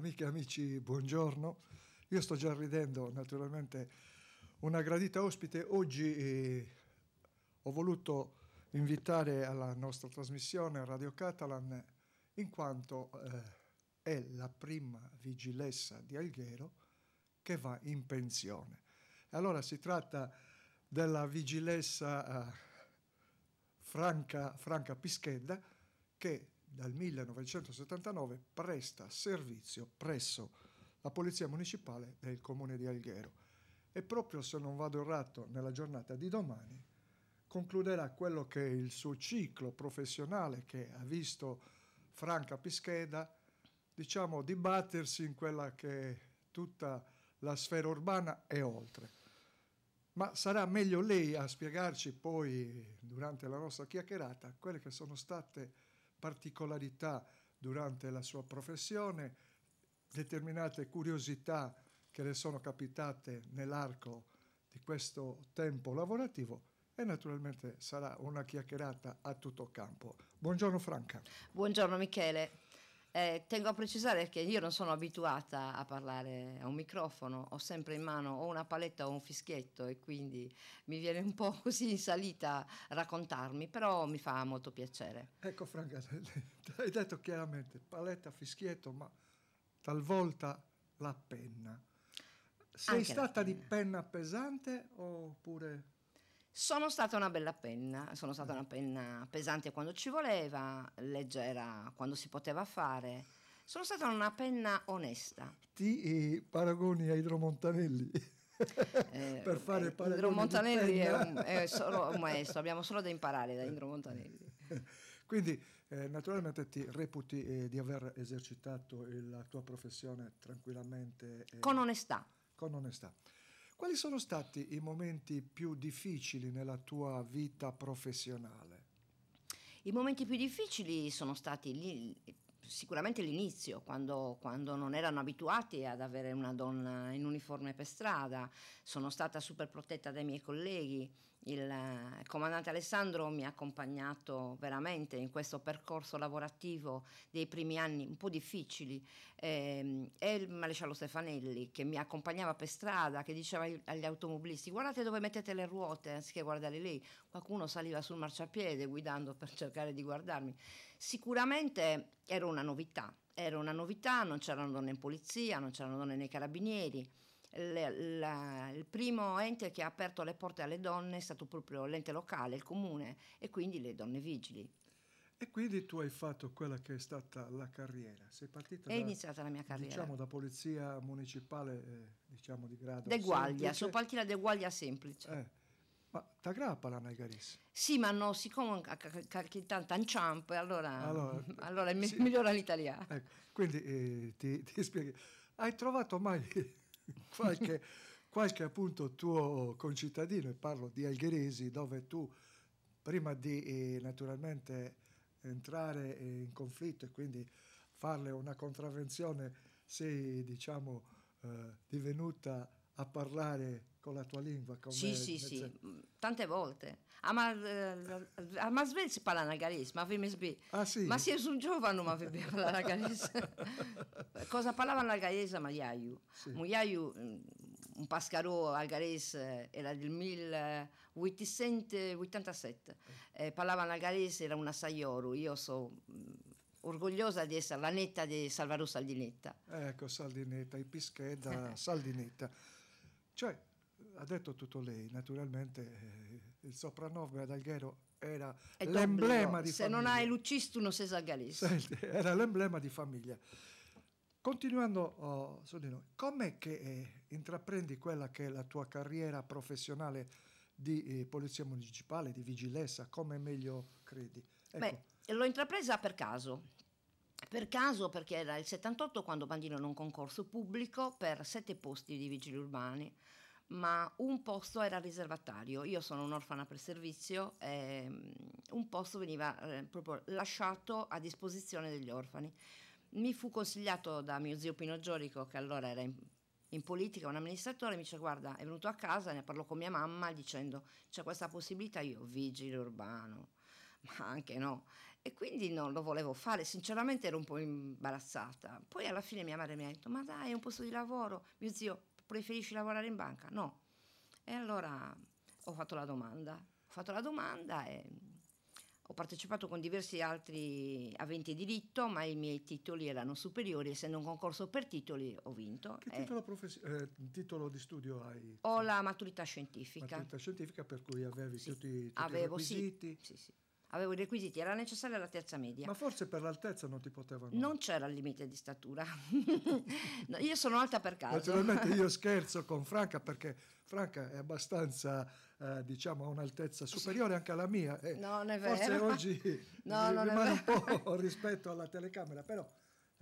amiche e amici, buongiorno. Io sto già ridendo, naturalmente, una gradita ospite. Oggi eh, ho voluto invitare alla nostra trasmissione Radio Catalan in quanto eh, è la prima vigilessa di Alghero che va in pensione. Allora si tratta della vigilessa eh, Franca, Franca Pischedda che dal 1979 presta servizio presso la Polizia Municipale del Comune di Alghero e proprio se non vado errato nella giornata di domani concluderà quello che è il suo ciclo professionale che ha visto Franca Pischeda diciamo dibattersi in quella che è tutta la sfera urbana e oltre. Ma sarà meglio lei a spiegarci poi durante la nostra chiacchierata quelle che sono state particolarità durante la sua professione, determinate curiosità che le sono capitate nell'arco di questo tempo lavorativo e naturalmente sarà una chiacchierata a tutto campo. Buongiorno Franca. Buongiorno Michele. Eh, tengo a precisare che io non sono abituata a parlare a un microfono, ho sempre in mano o una paletta o un fischietto e quindi mi viene un po' così in salita raccontarmi, però mi fa molto piacere. Ecco Franca, hai detto chiaramente paletta, fischietto, ma talvolta la penna. Sei Anche stata penna. di penna pesante oppure sono stata una bella penna, sono stata una penna pesante quando ci voleva, leggera quando si poteva fare. Sono stata una penna onesta. Ti eh, paragoni a Idromontanelli? Eh, per fare eh, Indro Idromontanelli è, è solo un maestro, abbiamo solo da imparare da Idromontanelli. Quindi eh, naturalmente ti reputi eh, di aver esercitato la tua professione tranquillamente. Eh, con onestà. Con onestà. Quali sono stati i momenti più difficili nella tua vita professionale? I momenti più difficili sono stati lì, sicuramente l'inizio, quando, quando, non erano abituati ad avere una donna in uniforme per strada, sono stata super protetta dai miei colleghi, il eh, comandante Alessandro mi ha accompagnato veramente in questo percorso lavorativo dei primi anni un po' difficili ehm, e, il maresciallo Stefanelli che mi accompagnava per strada, che diceva agli automobilisti guardate dove mettete le ruote anziché guardare lì. qualcuno saliva sul marciapiede guidando per cercare di guardarmi. Sicuramente era una novità, era una novità, non c'erano donne in polizia, non c'erano donne nei carabinieri. Le, la, il primo ente che ha aperto le porte alle donne è stato proprio l'ente locale, il comune e quindi le donne vigili. E quindi tu hai fatto quella che è stata la carriera, sei partita... È da, iniziata la mia carriera. Diciamo da polizia municipale, eh, diciamo di grado... De Guaglia, sono partita De Guaglia semplice. Eh ma ti aggrappa la Nagaris? Sì, ma no, siccome qualche tanto inciampo, allora, allora, allora sì. migliora l'italiano. Ecco, quindi eh, ti, ti spieghi. Hai trovato mai qualche, qualche appunto tuo concittadino, e parlo di algheresi, dove tu prima di eh, naturalmente entrare in conflitto e quindi farle una contravvenzione sei diciamo eh, divenuta a parlare con la tua lingua. Come sì, sì, sì, mm, tante volte. Ah, ma, eh, ah, ma sve si parla nagarese, ma vime sve. Ah, sì? Ma se sono giovane, ma vime parla nagarese. Cosa parlava nagarese a Maiaiu? Sì. Maiaiu, mm, un pascaro algarese, era del 1887. Eh, parlava nagarese, era una saioro. Io sono mm, orgogliosa di essere la netta di Salvador Saldinetta. Ecco, Saldinetta, i Pischè da Saldinetta. Cioè, ha detto tutto lei, naturalmente eh, il soprannome ad Alghero era È l'emblema di se famiglia. Se non hai lucisto non sei sagalese. Era l'emblema di famiglia. Continuando oh, su di noi, com'è che eh, intraprendi quella che è la tua carriera professionale di eh, polizia municipale, di vigilessa, come meglio credi? Ecco. Beh, l'ho intrapresa per caso, per caso, perché era il 78 quando bandirono un concorso pubblico per sette posti di vigili urbani ma un posto era riservatario. Io sono un'orfana per servizio, ehm, un posto veniva eh, proprio lasciato a disposizione degli orfani. Mi fu consigliato da mio zio Pino Giorico, che allora era in, in politica, un amministratore, mi dice guarda, è venuto a casa, ne parlo con mia mamma dicendo c'è questa possibilità, io vigile urbano ma anche no. E quindi non lo volevo fare, sinceramente ero un po' imbarazzata. Poi alla fine mia madre mi ha detto, ma dai, è un posto di lavoro. Mio zio preferisci lavorare in banca? No. E allora ho fatto la domanda, ho fatto la domanda e ho partecipato con diversi altri aventi diritto, ma i miei titoli erano superiori, essendo un concorso per titoli ho vinto. Che titolo, profes- eh, titolo di studio hai? Ho la maturità scientifica. Maturità scientifica per cui avevi sì. tutti, tutti Avevo, i requisiti. Sì, sì, sì avevo i requisiti, era necessaria la terza media. Ma forse per l'altezza non ti potevano... Non c'era il limite di statura, no, io sono alta per caso. Naturalmente io scherzo con Franca perché Franca è abbastanza, eh, diciamo, a un'altezza superiore anche alla mia. Eh, non è vero. Forse oggi no, rimane un po' rispetto alla telecamera, però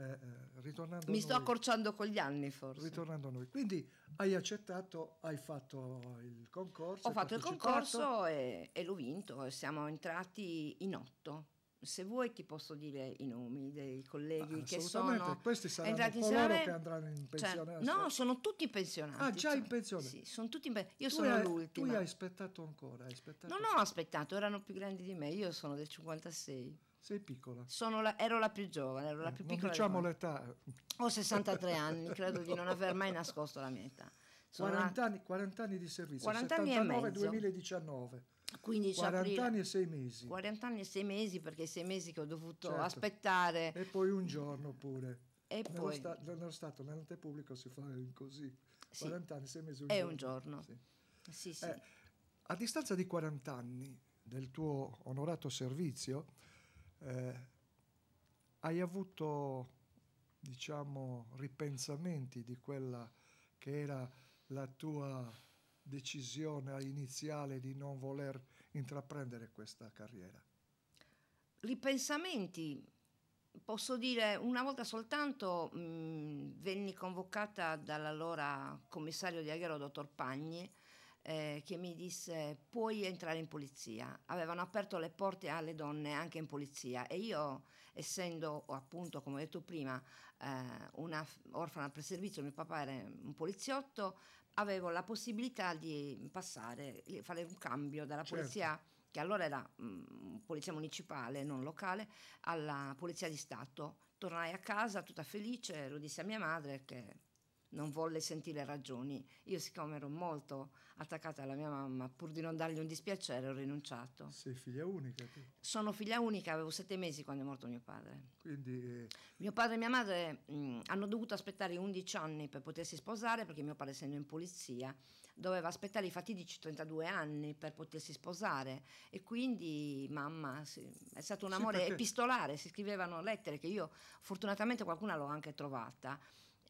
eh, eh, ritornando Mi sto noi, accorciando con gli anni forse. Ritornando a noi. Quindi hai accettato, hai fatto il concorso. Ho fatto il concorso e, e l'ho vinto. siamo entrati in otto se vuoi ti posso dire i nomi dei colleghi ah, che sono questi saranno entrati in senare, che andranno in cioè, pensione cioè, no sono tutti pensionati ah già cioè, in pensione sì sono tutti in pensione io tu sono hai, l'ultima tu hai aspettato ancora hai aspettato non ho aspettato erano più grandi di me io sono del 56 sei piccola. La, ero la più giovane, ero la eh, più piccola. Non diciamo l'età. Ho 63 anni, credo di non aver mai nascosto la mia età. 40 anni, 40, anni, di servizio, 40 anni 79 2019. 15 40 aprile. anni e 6 mesi. 40 anni e 6 mesi perché i 6 mesi che ho dovuto certo. aspettare. E poi un giorno pure. E nello poi... Sta, nello Stato, nell'ente pubblico si fa così. Sì. 40 anni, 6 mesi, un è giorno. un giorno. Sì. Sì, eh, a distanza di 40 anni del tuo onorato servizio, eh, hai avuto, diciamo, ripensamenti di quella che era la tua decisione iniziale di non voler intraprendere questa carriera? Ripensamenti, posso dire, una volta soltanto mh, venni convocata dall'allora commissario di Aghero, dottor Pagni, eh, che mi disse puoi entrare in polizia. Avevano aperto le porte alle donne anche in polizia e io essendo appunto come ho detto prima eh, una orfana al preservizio, mio papà era un poliziotto, avevo la possibilità di passare, fare un cambio dalla certo. polizia che allora era mh, mm, polizia municipale, non locale, alla polizia di Stato. Tornai a casa tutta felice, lo dissi a mia madre che non volle sentire ragioni. Io, siccome ero molto attaccata alla mia mamma, pur di non dargli un dispiacere, ho rinunciato. Sei figlia unica? Tu. Sono figlia unica, avevo sette mesi quando è morto mio padre. Quindi, eh... Mio padre e mia madre mh, mm, hanno dovuto aspettare 11 anni per potersi sposare, perché mio padre, essendo in polizia, doveva aspettare i fatidici 32 anni per potersi sposare. E quindi mamma sì, è stato un amore sì, perché... epistolare, si scrivevano lettere che io fortunatamente qualcuna l'ho anche trovata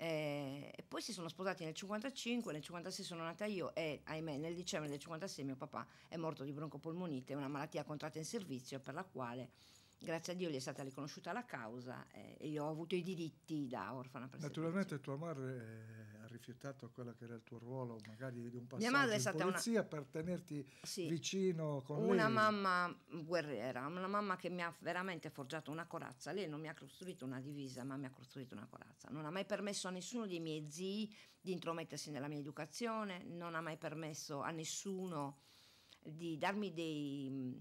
eh, e poi si sono sposati nel 55, nel 56 sono nata io e ahimè nel dicembre del 56 mio papà è morto di broncopolmonite, una malattia contratta in servizio per la quale grazie a Dio gli è stata riconosciuta la causa eh, e io ho avuto i diritti da orfana. Naturalmente servizio. tua madre rifiutato quello che era il tuo ruolo, magari di un passaggio Mia madre è stata polizia una... per tenerti sì, vicino con una lei. Una mamma guerriera, una mamma che mi ha veramente forgiato una corazza. Lei non mi ha costruito una divisa, ma mi ha costruito una corazza. Non ha mai permesso a nessuno dei miei zii di intromettersi nella mia educazione, non ha mai permesso a nessuno di darmi dei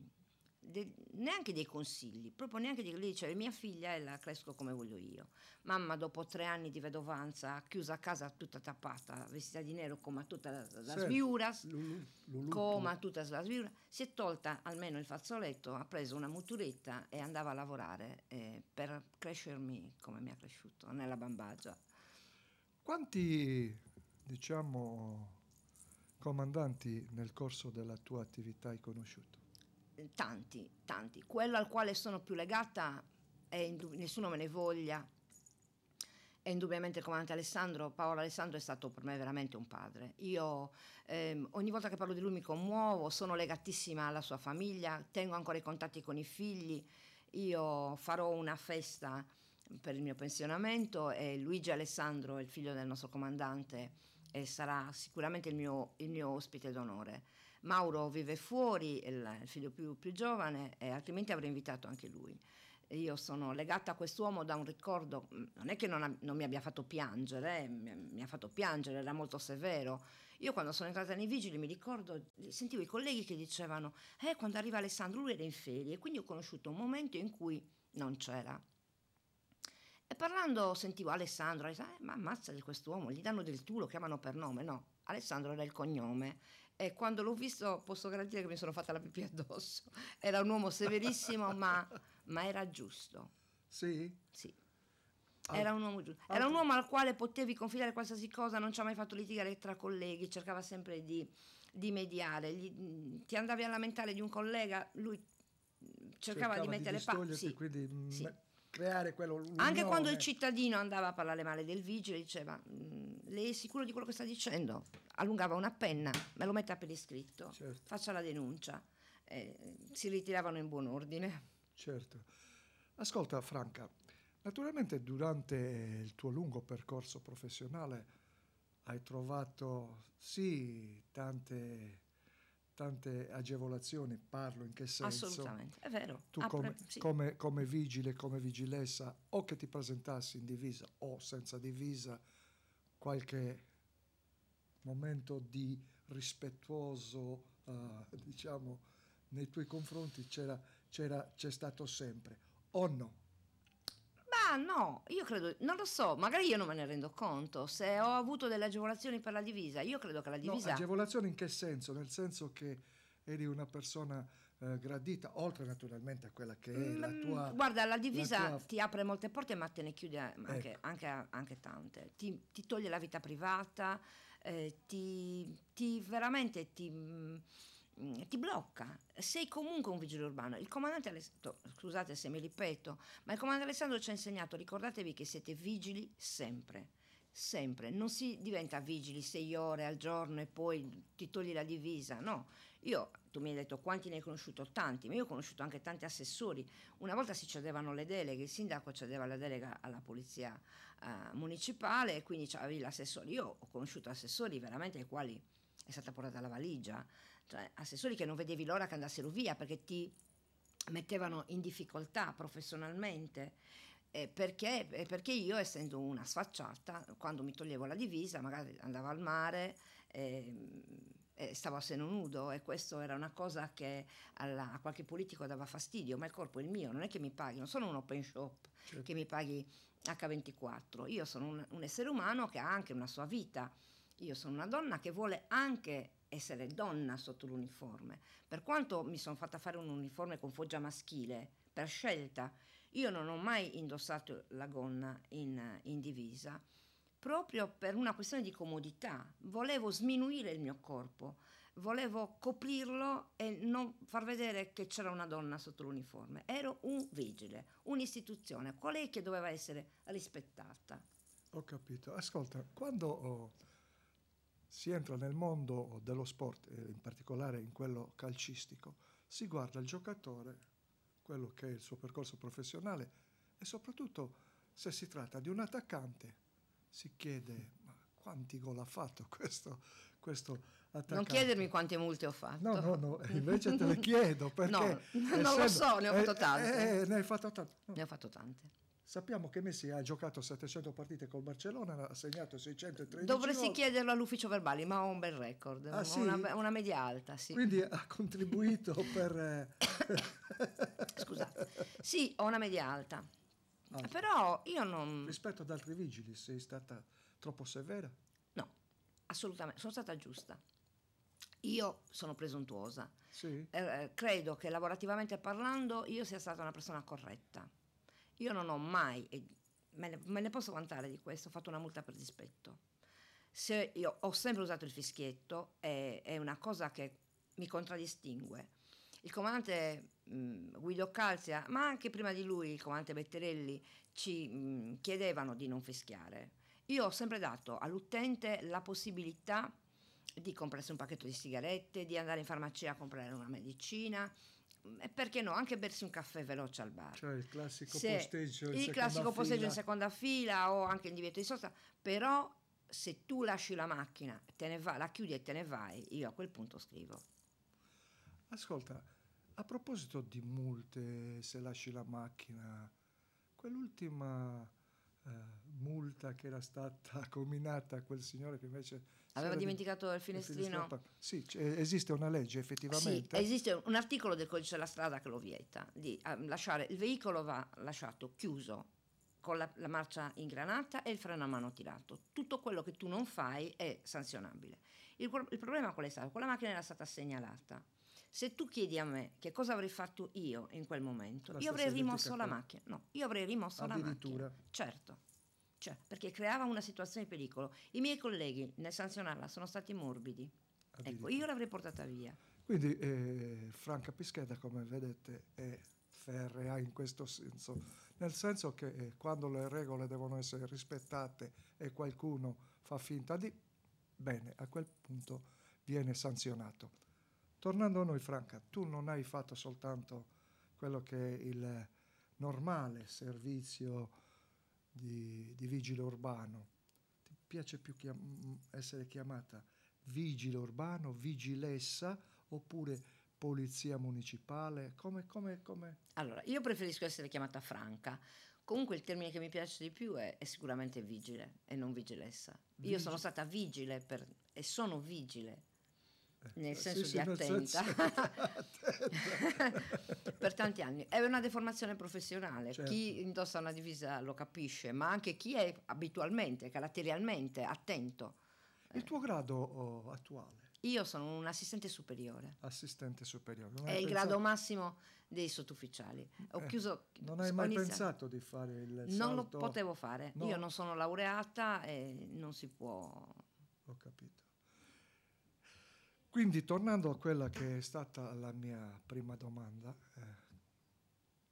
de, neanche dei consigli, proprio neanche di, lei diceva mia figlia e la cresco come voglio io. Mamma dopo tre anni di vedovanza, chiusa a casa tutta tappata, vestita di nero come tutta la, la certo. sviura, come tutta la sviura, si è tolta almeno il fazzoletto, ha preso una muturetta e andava a lavorare eh, per crescermi come mi ha cresciuto, nella bambagia. Quanti, diciamo, comandanti nel corso della tua attività hai conosciuto? tanti, tanti. Quello al quale sono più legata, indub- nessuno me ne voglia, è indubbiamente il comandante Alessandro, Paolo Alessandro è stato per me veramente un padre. Io ehm, ogni volta che parlo di lui mi commuovo, sono legatissima alla sua famiglia, tengo ancora i contatti con i figli, io farò una festa per il mio pensionamento e Luigi Alessandro, il figlio del nostro comandante, eh, sarà sicuramente il mio, il mio ospite d'onore. Mauro vive fuori, il figlio più, più giovane, e altrimenti avrei invitato anche lui. Io sono legata a quest'uomo da un ricordo, mm, non è che non, ha, non mi abbia fatto piangere, eh, mi, mi, ha fatto piangere, era molto severo. Io quando sono entrata nei vigili mi ricordo, sentivo i colleghi che dicevano, eh, quando arriva Alessandro lui era in ferie, e quindi ho conosciuto un momento in cui non c'era. E parlando sentivo Alessandro, Alessandro eh, ma ammazza di quest'uomo, gli danno del tu, lo chiamano per nome, no, Alessandro era il cognome e quando l'ho visto posso garantire che mi sono fatta la pipì addosso. Era un uomo severissimo, ma, ma, era giusto. Sì? Sì. Ah. Era un uomo giusto. Era ah. un uomo al quale potevi confidare qualsiasi cosa, non ci ha mai fatto litigare tra colleghi, cercava sempre di, di mediare. Gli, ti andavi a lamentare di un collega, lui cercava, cercava di mettere di pace. Sì. Quindi sì. Me- creare quello. L'unione. Anche quando il cittadino andava a parlare male del vigile, diceva: mm, Lei è sicuro di quello che sta dicendo? Allungava una penna, me lo metta per iscritto, certo. faccia la denuncia. Eh, si ritiravano in buon ordine. Certo. Ascolta, Franca, naturalmente durante il tuo lungo percorso professionale hai trovato sì tante tante agevolazioni, parlo in che senso? Assolutamente, è vero. Tu Apre, come, sì. come, come, vigile, come vigilessa, o che ti presentassi in divisa o senza divisa, qualche momento di rispettuoso, uh, diciamo, nei tuoi confronti c'era, c'era, c'è stato sempre, o no? Ah no, io credo, non lo so, magari io non me ne rendo conto, se ho avuto delle agevolazioni per la divisa, io credo che la divisa... No, agevolazioni in che senso? Nel senso che eri una persona eh, gradita, oltre naturalmente a quella che è mm, la tua... Guarda, la divisa la tua... ti apre molte porte ma te ne chiude ecco. anche, ecco. anche, anche tante, ti, ti, toglie la vita privata, eh, ti, ti veramente ti mm, Mm, ti blocca, sei comunque un vigile urbano. Il comandante Alessandro, scusate se mi ripeto, ma il comandante Alessandro ci ha insegnato, ricordatevi che siete vigili sempre, sempre, non si diventa vigili sei ore al giorno e poi ti togli la divisa, no. Io, tu mi hai detto quanti ne hai conosciuto? Tanti, ma io ho conosciuto anche tanti assessori. Una volta si cedevano le deleghe, il sindaco cedeva la delega alla polizia eh, municipale e quindi avevi l'assessore. Io ho conosciuto assessori veramente ai quali è stata portata la valigia cioè assessori che non vedevi l'ora che andassero via perché ti mettevano in difficoltà professionalmente. Eh, perché, eh, perché, io, essendo una sfacciata, quando mi toglievo la divisa, magari andavo al mare e, ehm, e stavo a seno nudo e questo era una cosa che alla, a qualche politico dava fastidio, ma il corpo è il mio, non è che mi paghi, non sono un open shop certo. che mi paghi H24, io sono un, un essere umano che ha anche una sua vita, io sono una donna che vuole anche essere donna sotto l'uniforme. Per quanto mi sono fatta fare un uniforme con foggia maschile, per scelta, io non ho mai indossato la gonna in, in divisa, proprio per una questione di comodità. Volevo sminuire il mio corpo, volevo coprirlo e non far vedere che c'era una donna sotto l'uniforme. Ero un vigile, un'istituzione, colei che doveva essere rispettata. Ho capito. Ascolta, quando... Ho si entra nel mondo dello sport, in particolare in quello calcistico, si guarda il giocatore, quello che è il suo percorso professionale e soprattutto se si tratta di un attaccante si chiede quanti gol ha fatto questo, questo attaccante. Non chiedermi quante multe ho fatto. No, no, no, eh, invece te le chiedo perché... no, non lo so, ne ho fatto eh, tante. Eh, eh, ne hai fatto tante. Ne ho fatto tante. Sappiamo che Messi ha giocato 700 partite col Barcellona, ha segnato 613 Dovresti gol. chiederlo all'ufficio verbali, ma ha un bel record, ah, sì? una, una, media alta. Sì. Quindi ha contribuito per... Eh, Scusate, sì, ho una media alta. alta. Ah. Però io non... Rispetto ad altri vigili sei stata troppo severa? No, assolutamente, sono stata giusta. Io sono presuntuosa. Sì. Eh, eh, credo che lavorativamente parlando io sia stata una persona corretta io non ho mai, me ne, me ne posso vantare di questo, ho fatto una multa per dispetto. Se io ho sempre usato il fischietto, è, è una cosa che mi contraddistingue. Il comandante mh, mm, Guido Calzia, ma anche prima di lui il comandante Betterelli, ci mh, mm, chiedevano di non fischiare. Io ho sempre dato all'utente la possibilità di comprarsi un pacchetto di sigarette, di andare in farmacia a comprare una medicina, Mm, e perché no, anche bersi un caffè veloce al bar. Cioè il classico se, posteggio in, il classico posteggio in seconda fila o anche il divieto di sosta, però se tu lasci la macchina, te ne vai, la chiudi e te ne vai, io a quel punto scrivo. Ascolta, a proposito di multe, se lasci la macchina, quell'ultima eh, multa che era stata combinata a quel signore che invece... Aveva dimenticato il finestrino. Il sì, eh, esiste una legge effettivamente. Sì, esiste un articolo del codice della strada che lo vieta, di lasciare, il veicolo va lasciato chiuso con la, la marcia ingranata e il freno a mano tirato. Tutto quello che tu non fai è sanzionabile. Il, il problema qual è stato? Quella macchina era stata segnalata. Se tu chiedi a me che cosa avrei fatto io in quel momento, la io avrei rimosso la macchina. No, io avrei rimosso la macchina. Certo cioè, perché creava una situazione di pericolo. I miei colleghi nel sanzionarla sono stati morbidi. Ecco, io l'avrei portata via. Quindi eh, Franca Pischeda, come vedete, è ferrea in questo senso, nel senso che eh, quando le regole devono essere rispettate e qualcuno fa finta di, bene, a quel punto viene sanzionato. Tornando a noi, Franca, tu non hai fatto soltanto quello che è il normale servizio di, di vigile urbano. Ti piace più chiam- essere chiamata vigile urbano, vigilessa oppure polizia municipale? Come, come, come? Allora, io preferisco essere chiamata Franca. Comunque il termine che mi piace di più è, è sicuramente vigile e non vigilessa. Vigile. Io sono stata vigile per, e sono vigile nel senso sì, di attenta, per tanti anni. È una deformazione professionale, certo. chi indossa una divisa lo capisce, ma anche chi è abitualmente, caratterialmente attento. Il eh. tuo grado oh, attuale? Io sono un assistente superiore. Assistente superiore. Non è il pensato... grado massimo dei sottufficiali. Ho eh, chiuso... Non hai mai iniziato... pensato di fare il... Non salto... lo potevo fare. No. Io non sono laureata e non si può... ho capito quindi tornando a quella che è stata la mia prima domanda, eh,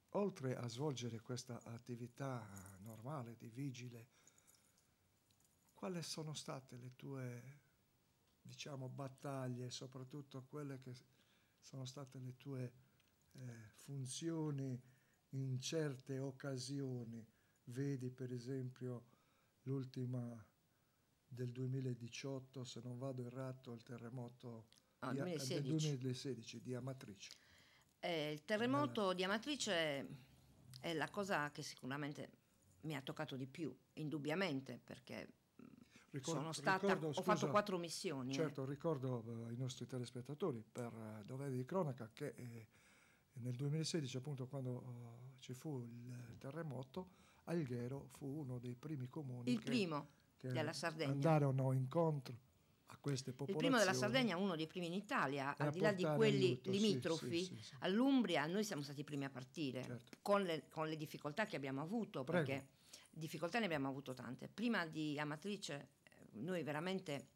oltre a svolgere questa attività normale di vigile, quali sono state le tue diciamo, battaglie, soprattutto quelle che sono state le tue eh, funzioni in certe occasioni? Vedi per esempio l'ultima del 2018, se non vado errato, il terremoto ah, di, 2016. del 2016 di Amatrice. Eh, il terremoto Nella... di Amatrice è la cosa che sicuramente mi ha toccato di più, indubbiamente, perché mm, Ricordo, sono stata, ricordo, scusa, ho fatto quattro missioni. Eh. Certo, eh. ricordo ai nostri telespettatori per eh, dovere di cronaca che eh, nel 2016, appunto quando ci fu il terremoto, Alghero fu uno dei primi comuni. Il che, primo della Sardegna. Andare o no incontro a queste popolazioni. Il primo della Sardegna, uno dei primi in Italia, al di là di quelli aiuto, limitrofi, sì, sì, sì, all'Umbria noi siamo stati i primi a partire, certo. con, le, con, le, difficoltà che abbiamo avuto, Prego. perché difficoltà ne abbiamo avuto tante. Prima di Amatrice eh, noi veramente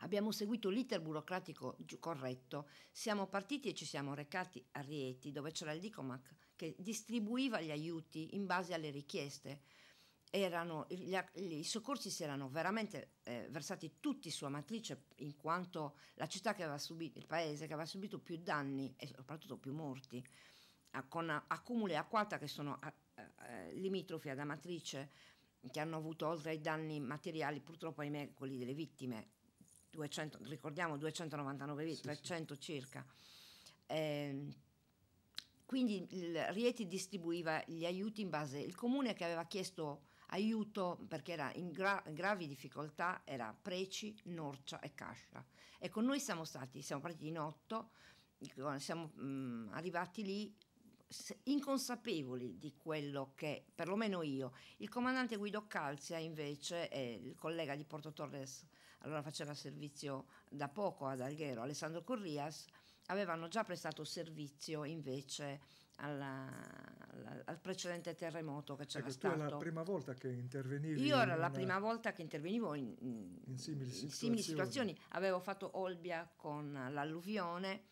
abbiamo seguito l'iter burocratico corretto, siamo partiti e ci siamo recati a Rieti, dove c'era il Dicomac che distribuiva gli aiuti in base alle richieste erano, gli, i soccorsi si erano veramente eh, versati tutti su Amatrice in quanto la città che aveva subito, il paese che aveva subito più danni e soprattutto più morti, con accumuli acquata che sono a, a, a, limitrofi ad Amatrice, che hanno avuto oltre ai danni materiali, purtroppo ahimè quelli delle vittime, 200, ricordiamo 299 vittime, sì, 300 sì. circa. Eh, quindi il Rieti distribuiva gli aiuti in base, il comune che aveva chiesto aiuto perché era in, gra- gravi difficoltà, era Preci, Norcia e Cascia. Ecco, noi siamo stati, siamo partiti in otto, siamo mh, mm, arrivati lì inconsapevoli di quello che, perlomeno io, il comandante Guido Calzia invece è il collega di Porto Torres, allora faceva servizio da poco ad Alghero, Alessandro Corrias, avevano già prestato servizio invece alla, alla, al precedente terremoto che c'era ecco, stato. Tu era la prima volta che intervenivi? Io era la prima volta che intervenivo in, in, in, simili, in situazioni. simili, situazioni. Avevo fatto Olbia con l'alluvione,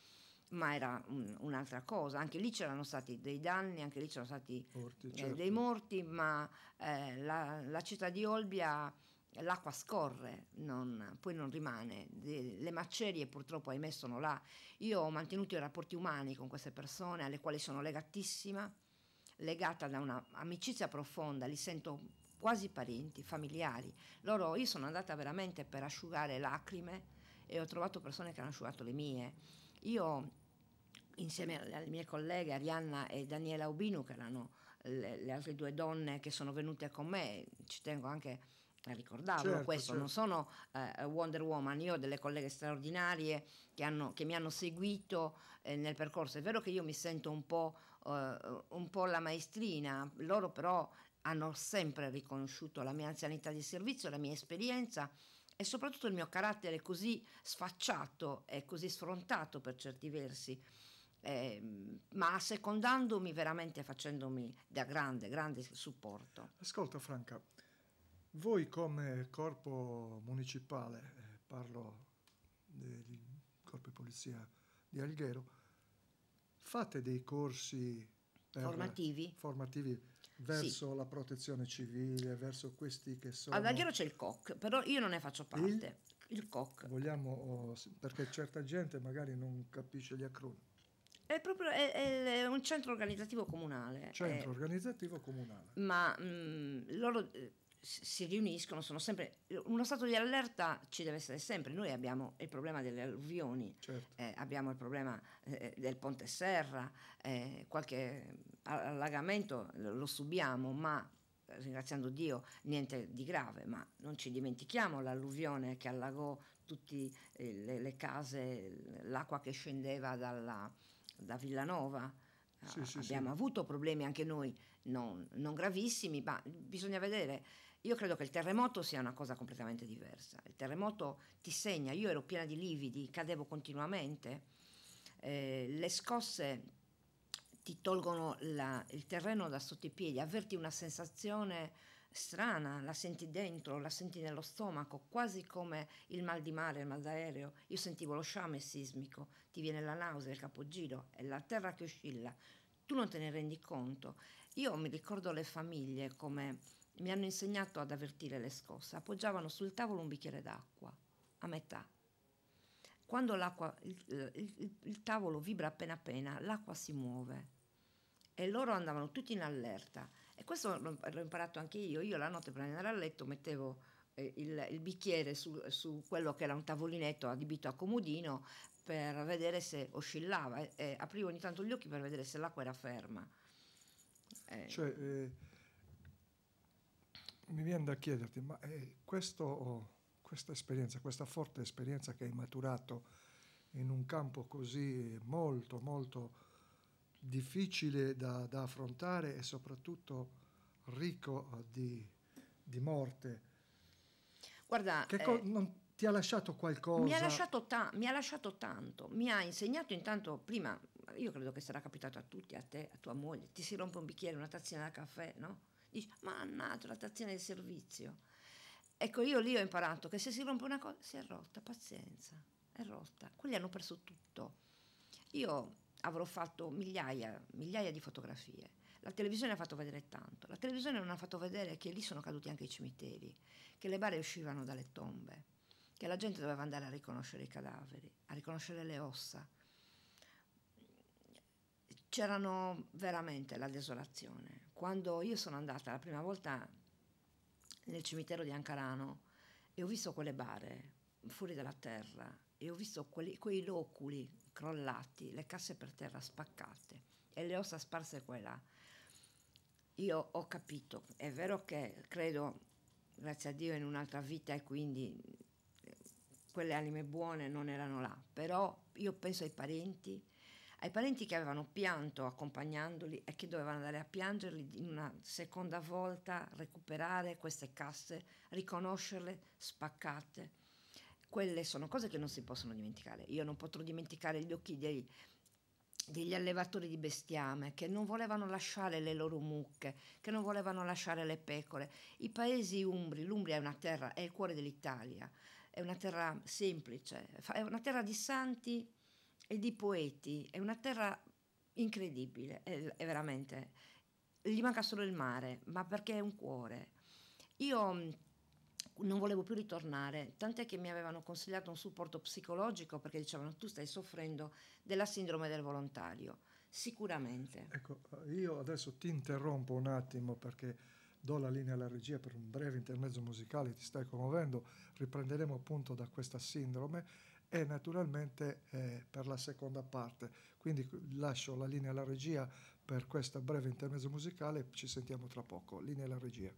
ma era un, un'altra cosa. Anche lì c'erano stati dei danni, anche lì c'erano stati morti, certo. eh, dei morti, ma eh, la, la città di Olbia l'acqua scorre, non, poi non rimane, le macerie purtroppo ahimè sono là. Io ho mantenuto i rapporti umani con queste persone alle quali sono legatissima, legata da un'amicizia profonda, li sento quasi parenti, familiari. Loro, io sono andata veramente per asciugare lacrime e ho trovato persone che hanno asciugato le mie. Io insieme alle mie colleghe Arianna e Daniela Ubinu, che erano le, le, altre due donne che sono venute con me, ci tengo anche a ricordarlo certo, questo, certo. non sono eh, Wonder Woman, io ho delle colleghe straordinarie che, hanno, che mi hanno seguito eh, nel percorso, è vero che io mi sento un po', eh, un po' la maestrina, loro però hanno sempre riconosciuto la mia anzianità di servizio, la mia esperienza e soprattutto il mio carattere così sfacciato e così sfrontato per certi versi. Eh, ma assecondandomi veramente facendomi da grande, grande supporto. Ascolta Franca, voi come corpo municipale, eh, parlo del corpo di polizia di Alghero, fate dei corsi formativi, formativi verso sì. la protezione civile, verso questi che sono... Ad Alghero c'è il COC, però io non ne faccio parte. Il, il COC. Vogliamo, oh, perché certa gente magari non capisce gli acronimi. È proprio è, è un centro organizzativo comunale. Centro organizzativo comunale. Ma mh, mm, loro eh, si riuniscono, sono sempre... Uno stato di allerta ci deve essere sempre, noi abbiamo il problema delle alluvioni, certo. eh, abbiamo il problema eh, del ponte serra, eh, qualche allagamento lo subiamo, ma ringraziando Dio niente di grave, ma non ci dimentichiamo l'alluvione che allagò tutte eh, le, le, case, l'acqua che scendeva dalla, da Villanova. Sì, sì, abbiamo sì. avuto problemi anche noi, non, non, gravissimi, ma bisogna vedere io credo che il terremoto sia una cosa completamente diversa. Il terremoto ti segna, io ero piena di lividi, cadevo continuamente. Eh, le scosse ti tolgono la, il terreno da sotto i piedi, avverti una sensazione strana, la senti dentro, la senti nello stomaco, quasi come il mal di mare, il mal d'aereo. Io sentivo lo sciame sismico, ti viene la nausea, il capogiro, è la terra che oscilla. Tu non te ne rendi conto. Io mi ricordo le famiglie come mi hanno insegnato ad avvertire le scosse. Appoggiavano sul tavolo un bicchiere d'acqua, a metà. Quando l'acqua, il, il, il tavolo vibra appena appena, l'acqua si muove. E loro andavano tutti in allerta. E questo l'ho, l'ho imparato anche io. Io la notte per andare a letto mettevo eh, il, il, bicchiere su, su, quello che era un tavolinetto adibito a comodino per vedere se oscillava e, e aprivo ogni tanto gli occhi per vedere se l'acqua era ferma. Eh. Cioè, eh, mi viene da chiederti, ma eh, questo, questa esperienza, questa forte esperienza che hai maturato in un campo così molto, molto difficile da, da affrontare e soprattutto ricco eh, di, di morte, Guarda, che co- eh, non, ti ha lasciato qualcosa? Mi ha lasciato, ta- mi ha lasciato, tanto, mi ha insegnato intanto, prima, io credo che sarà capitato a tutti, a te, a tua moglie, ti si rompe un bicchiere, una tazzina da caffè, no? dice dici mannaggia la tazzina di servizio. Ecco, io lì ho imparato che se si rompe una cosa si è rotta, pazienza, è rotta. Quelli hanno perso tutto. Io avrò fatto migliaia, migliaia di fotografie. La televisione ha fatto vedere tanto. La televisione non ha fatto vedere che lì sono caduti anche i cimiteri, che le bare uscivano dalle tombe, che la gente doveva andare a riconoscere i cadaveri, a riconoscere le ossa c'erano veramente la desolazione. Quando io sono andata la prima volta nel cimitero di Ancarano e ho visto quelle bare fuori dalla terra e ho visto quelli, quei loculi crollati, le casse per terra spaccate e le ossa sparse qua e là, io ho capito, è vero che credo, grazie a Dio, in un'altra vita e quindi eh, quelle anime buone non erano là, però io penso ai parenti, ai parenti che avevano pianto accompagnandoli e che dovevano andare a piangerli in una seconda volta, recuperare queste casse, riconoscerle spaccate. Quelle sono cose che non si possono dimenticare. Io non potrò dimenticare gli occhi dei, degli allevatori di bestiame che non volevano lasciare le loro mucche, che non volevano lasciare le pecore. I paesi umbri, l'Umbria è una terra, è il cuore dell'Italia, è una terra semplice, è una terra di santi e di poeti, è una terra incredibile, è, è veramente, gli manca solo il mare, ma perché è un cuore. Io mm, non volevo più ritornare, tant'è che mi avevano consigliato un supporto psicologico perché dicevano tu stai soffrendo della sindrome del volontario, sicuramente. Ecco, io adesso ti interrompo un attimo perché do la linea alla regia per un breve intermezzo musicale, ti stai commuovendo, riprenderemo appunto da questa sindrome e naturalmente eh, per la seconda parte. Quindi lascio la linea alla regia per questo breve intermezzo musicale, ci sentiamo tra poco. Linea alla regia.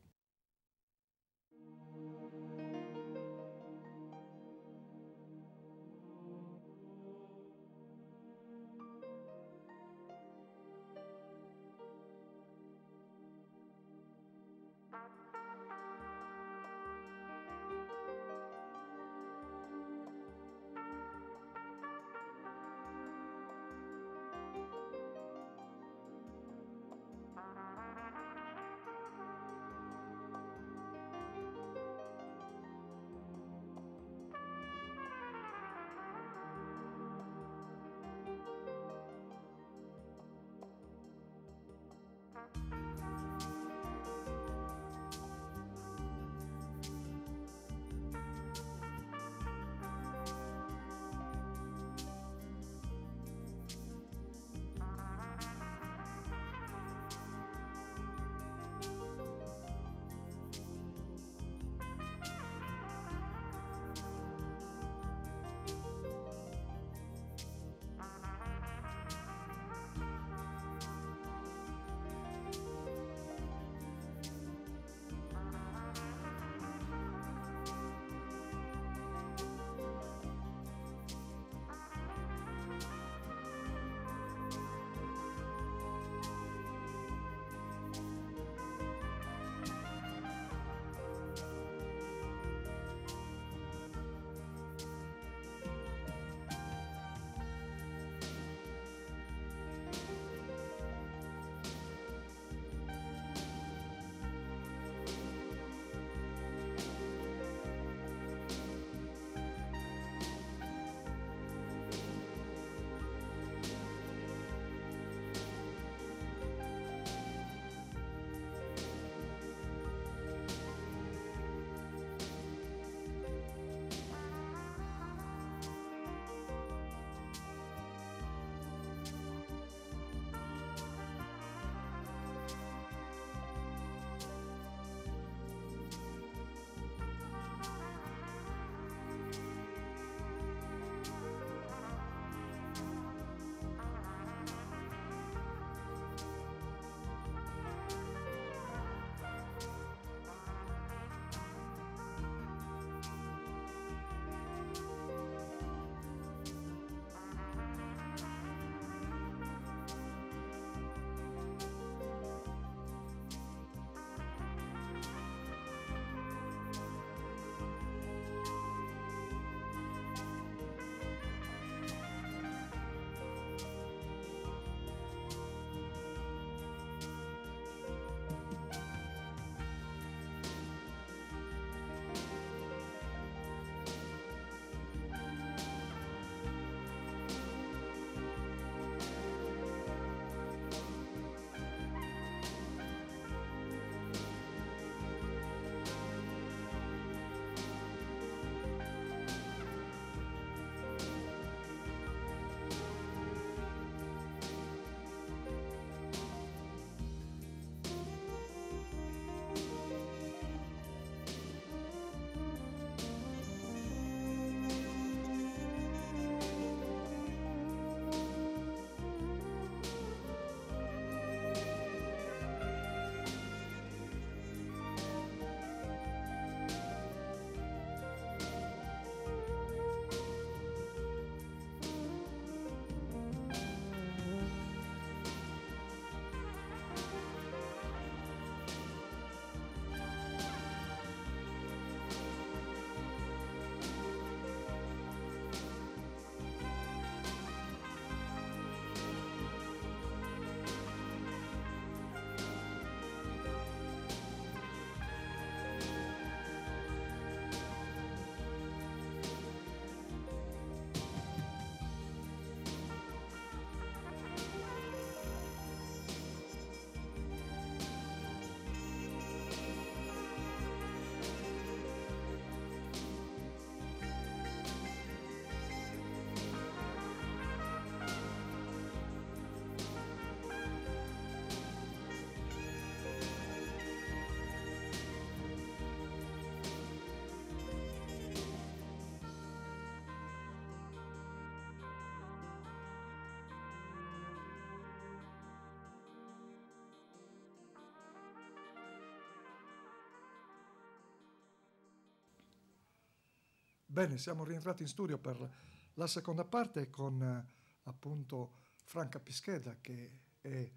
Bene, siamo rientrati in studio per la seconda parte con eh, appunto Franca Pischeda che è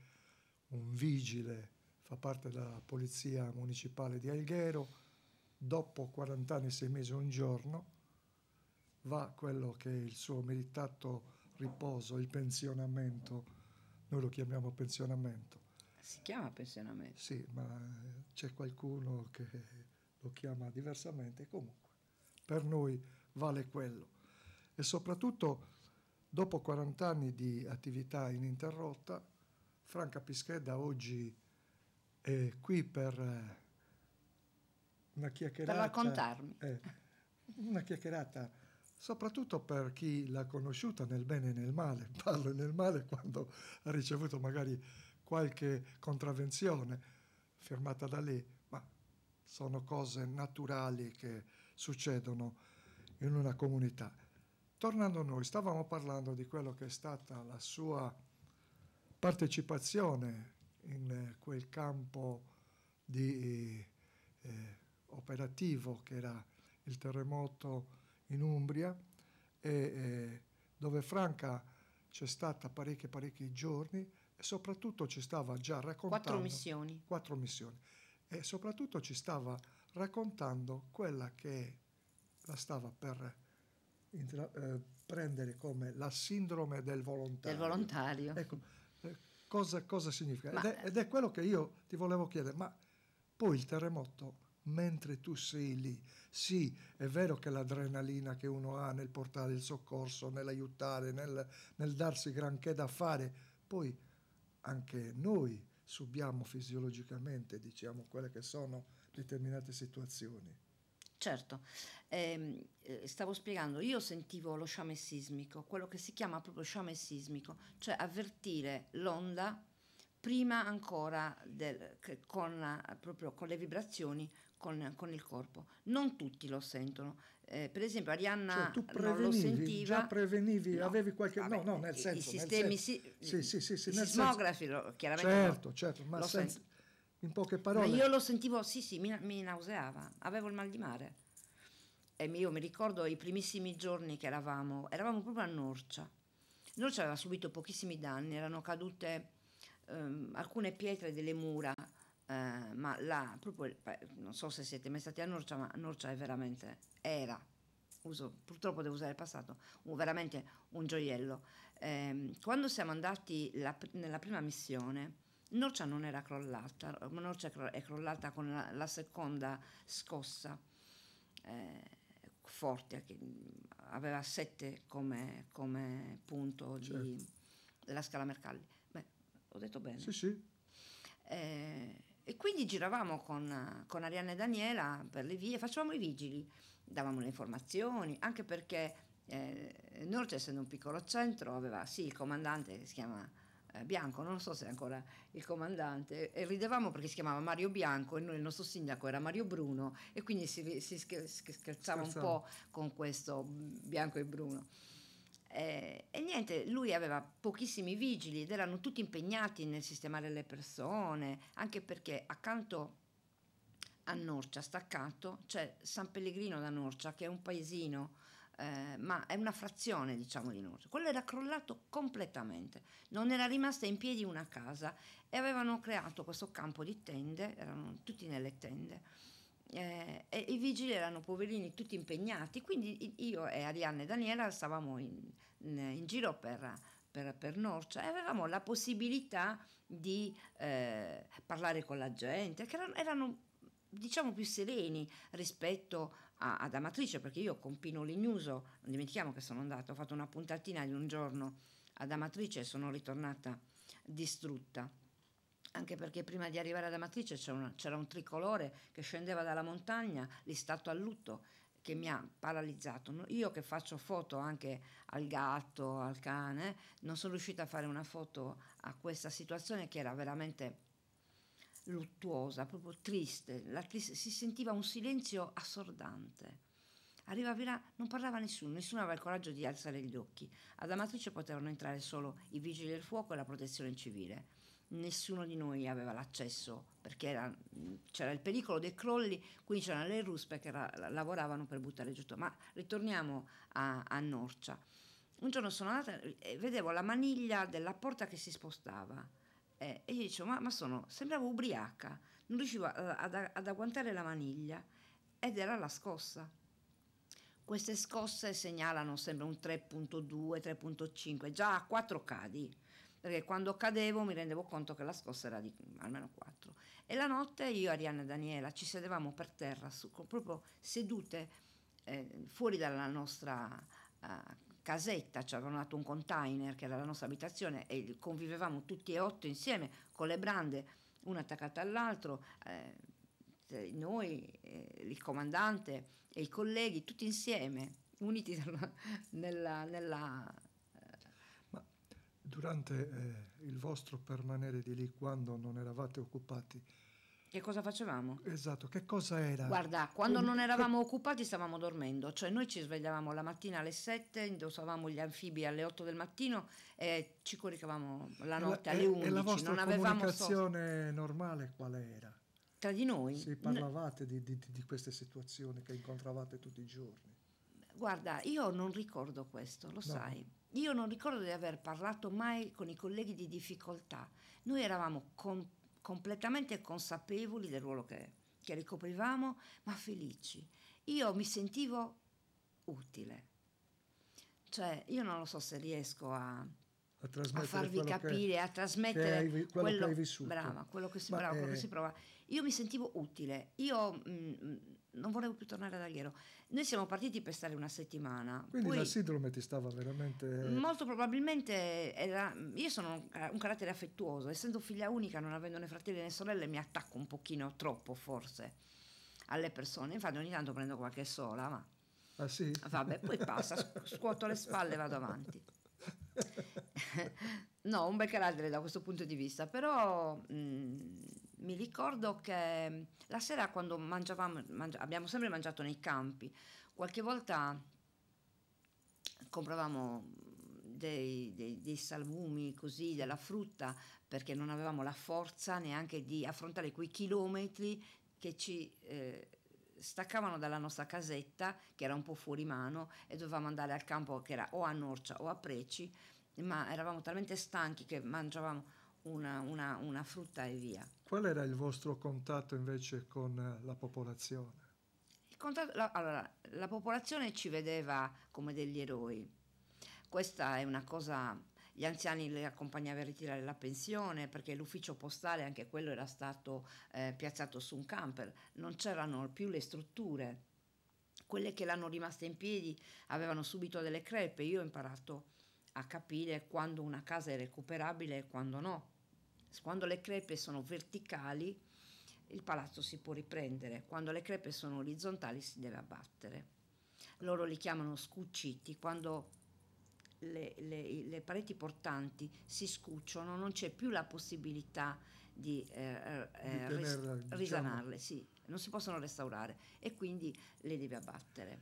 un vigile, fa parte della polizia municipale di Alghero, dopo 40 anni e 6 mesi e un giorno va quello che è il suo meritato riposo, il pensionamento, noi lo chiamiamo pensionamento. Si chiama pensionamento. Sì, ma eh, c'è qualcuno che lo chiama diversamente comunque per noi vale quello. E soprattutto dopo 40 anni di attività ininterrotta, Franca Pischedda oggi è qui per eh, una chiacchierata. Per raccontarmi. Eh, una chiacchierata soprattutto per chi l'ha conosciuta nel bene e nel male, parlo nel male quando ha ricevuto magari qualche contravvenzione firmata da lei, ma sono cose naturali che succedono in una comunità. Tornando a noi, stavamo parlando di quello che è stata la sua partecipazione in eh, quel campo di, eh, operativo che era il terremoto in Umbria e, eh, dove Franca c'è stata parecchi parecchi giorni e soprattutto ci stava già raccontando quattro missioni, quattro missioni e soprattutto ci stava raccontando quella che la stava per intra- eh, prendere come la sindrome del volontario. Del volontario. Ecco, eh, cosa, cosa, significa? Ed è, ed è, quello che io ti volevo chiedere, ma poi il terremoto, mentre tu sei lì, sì, è vero che l'adrenalina che uno ha nel portare il soccorso, nell'aiutare, nel, nel darsi granché da fare, poi anche noi subiamo fisiologicamente, diciamo, quelle che sono determinate situazioni. Certo, ehm, eh, stavo spiegando, io sentivo lo sciame sismico, quello che si chiama proprio sciame sismico, cioè avvertire l'onda prima ancora del, con, eh, proprio con le vibrazioni con, con, il corpo. Non tutti lo sentono. Eh, per esempio, Arianna cioè, non lo sentiva. Già prevenivi, no, avevi qualche. Vabbè, no, no, nel senso. I sistemi. sismografi, chiaramente. Certo, certo, ma senza, sen- in poche parole. Ma io lo sentivo, sì, sì, mi, mi nauseava, avevo il mal di mare. E io mi ricordo i primissimi giorni che eravamo, eravamo proprio a Norcia. Norcia aveva subito pochissimi danni, erano cadute ehm, alcune pietre delle mura, eh, ma là, proprio, non so se siete mai stati a Norcia, ma Norcia è veramente, era, uso, purtroppo devo usare il passato, un, veramente un gioiello. Eh, quando siamo andati la, nella prima missione, Norcia non era crollata, Norcia è crollata con la, la seconda scossa eh, forte, che aveva sette come, come, punto certo. di, della scala Mercalli. Beh, ho detto bene. Sì, sì. Eh, e quindi giravamo con, con, Arianna e Daniela per le vie, facevamo i vigili, davamo le informazioni, anche perché eh, Norcia, essendo un piccolo centro, aveva sì il comandante che si chiama eh, Bianco, non so se è ancora il comandante, e ridevamo perché si chiamava Mario Bianco e noi il nostro sindaco era Mario Bruno e quindi si, si scherzava un po' con questo Bianco e Bruno. Eh, e niente, lui aveva pochissimi vigili ed erano tutti impegnati nel sistemare le persone, anche perché accanto a Norcia, staccato, c'è San Pellegrino da Norcia, che è un paesino eh, ma è una frazione diciamo di Norcia. Quello era crollato completamente, non era rimasta in piedi una casa e avevano creato questo campo di tende, erano tutti nelle tende. Eh, e i vigili erano poverini tutti impegnati, quindi io e Arianna e Daniela stavamo in, in, in giro per, per, per Norcia e avevamo la possibilità di eh, parlare con la gente, che erano, erano diciamo più sereni rispetto a, ad Amatrice, perché io con Pino Lignuso, non dimentichiamo che sono andata, ho fatto una puntatina di un giorno ad Amatrice e sono ritornata distrutta. Anche perché prima di arrivare ad Amatrice c'era, una, c'era un tricolore che scendeva dalla montagna, listato a lutto, che mi ha paralizzato. Io che faccio foto anche al gatto, al cane, non sono riuscita a fare una foto a questa situazione che era veramente luttuosa, proprio triste, triste, si sentiva un silenzio assordante. Arrivava là, non parlava nessuno, nessuno aveva il coraggio di alzare gli occhi. Ad Amatrice potevano entrare solo i vigili del fuoco e la protezione civile. Nessuno di noi aveva l'accesso perché era, c'era il pericolo dei crolli, quindi c'erano le ruspe che ra- lavoravano per buttare giù. Ma ritorniamo a, a Norcia. Un giorno sono andata e vedevo la maniglia della porta che si spostava eh, e gli dicevo, ma, ma, sono, sembravo ubriaca, non riuscivo eh, ad, ad agguantare la maniglia ed era la scossa. Queste scosse segnalano sempre un 3.2, 3.5, già a 4 cadi, perché quando cadevo mi rendevo conto che la scossa era di almeno 4. E la notte io, Arianna e Daniela ci sedevamo per terra, su, proprio sedute eh, fuori dalla nostra eh, casetta, ci avevano dato un container che era la nostra abitazione e convivevamo tutti e otto insieme con le brande, una attaccata all'altro, eh, eh noi, eh, il comandante e i colleghi, tutti insieme, uniti dalla, nella... nella eh. Ma durante eh, il vostro permanere di lì, quando non eravate occupati, che cosa facevamo? Esatto, che cosa era? Guarda, quando eh, non eravamo occupati stavamo dormendo, cioè noi ci svegliavamo la mattina alle 7, indossavamo gli anfibi alle 8 del mattino e ci coricavamo la notte la, alle 11. E la vostra non comunicazione so... normale quale era? Tra di noi? Se parlavate di, di, di queste situazioni che incontravate tutti i giorni. Guarda, io non ricordo questo, lo no. sai. Io non ricordo di aver parlato mai con i colleghi di difficoltà. Noi eravamo contenti completamente consapevoli del ruolo che, che ricoprivamo, ma felici. Io mi sentivo utile. Cioè, io non lo so se riesco a, a, a farvi capire, che, a trasmettere che hai, quello, quello, che hai vissuto. Brava, quello che si, brava, è... quello che eh, si prova. Io mi sentivo utile. Io mh, mm, mm, non volevo più tornare ad Agliero. Noi siamo partiti per stare una settimana. Quindi Poi, la sindrome ti stava veramente... Molto probabilmente era... Io sono un carattere affettuoso, essendo figlia unica, non avendo né fratelli né sorelle, mi attacco un pochino troppo forse alle persone. Infatti ogni tanto prendo qualche sola, ma... Ah sì? Vabbè, poi passa, scuoto le spalle e vado avanti. no, un bel carattere da questo punto di vista, però mh, mm, mi ricordo che mm, la sera quando mangiavamo, mangi- abbiamo sempre mangiato nei campi, qualche volta compravamo dei, dei, dei, salvumi così, della frutta, perché non avevamo la forza neanche di affrontare quei chilometri che ci... Eh, staccavano dalla nostra casetta che era un po' fuori mano e dovevamo andare al campo che era o a Norcia o a Preci, ma eravamo talmente stanchi che mangiavamo una, una, una frutta e via. Qual era il vostro contatto invece con eh, la popolazione? Contatto, la, allora, la popolazione ci vedeva come degli eroi. Questa è una cosa, gli anziani li accompagnava a ritirare la pensione perché l'ufficio postale, anche quello era stato eh, piazzato su un camper, non c'erano più le strutture. Quelle che l'hanno rimasta in piedi avevano subito delle crepe, io ho imparato a capire quando una casa è recuperabile e quando no quando le crepe sono verticali il palazzo si può riprendere, quando le crepe sono orizzontali si deve abbattere. Loro li chiamano scucciti, quando le, le, le pareti portanti si scucciono non c'è più la possibilità di, eh, eh di eh, tenerla, ris- diciamo. risanarle, sì, non si possono restaurare e quindi le deve abbattere.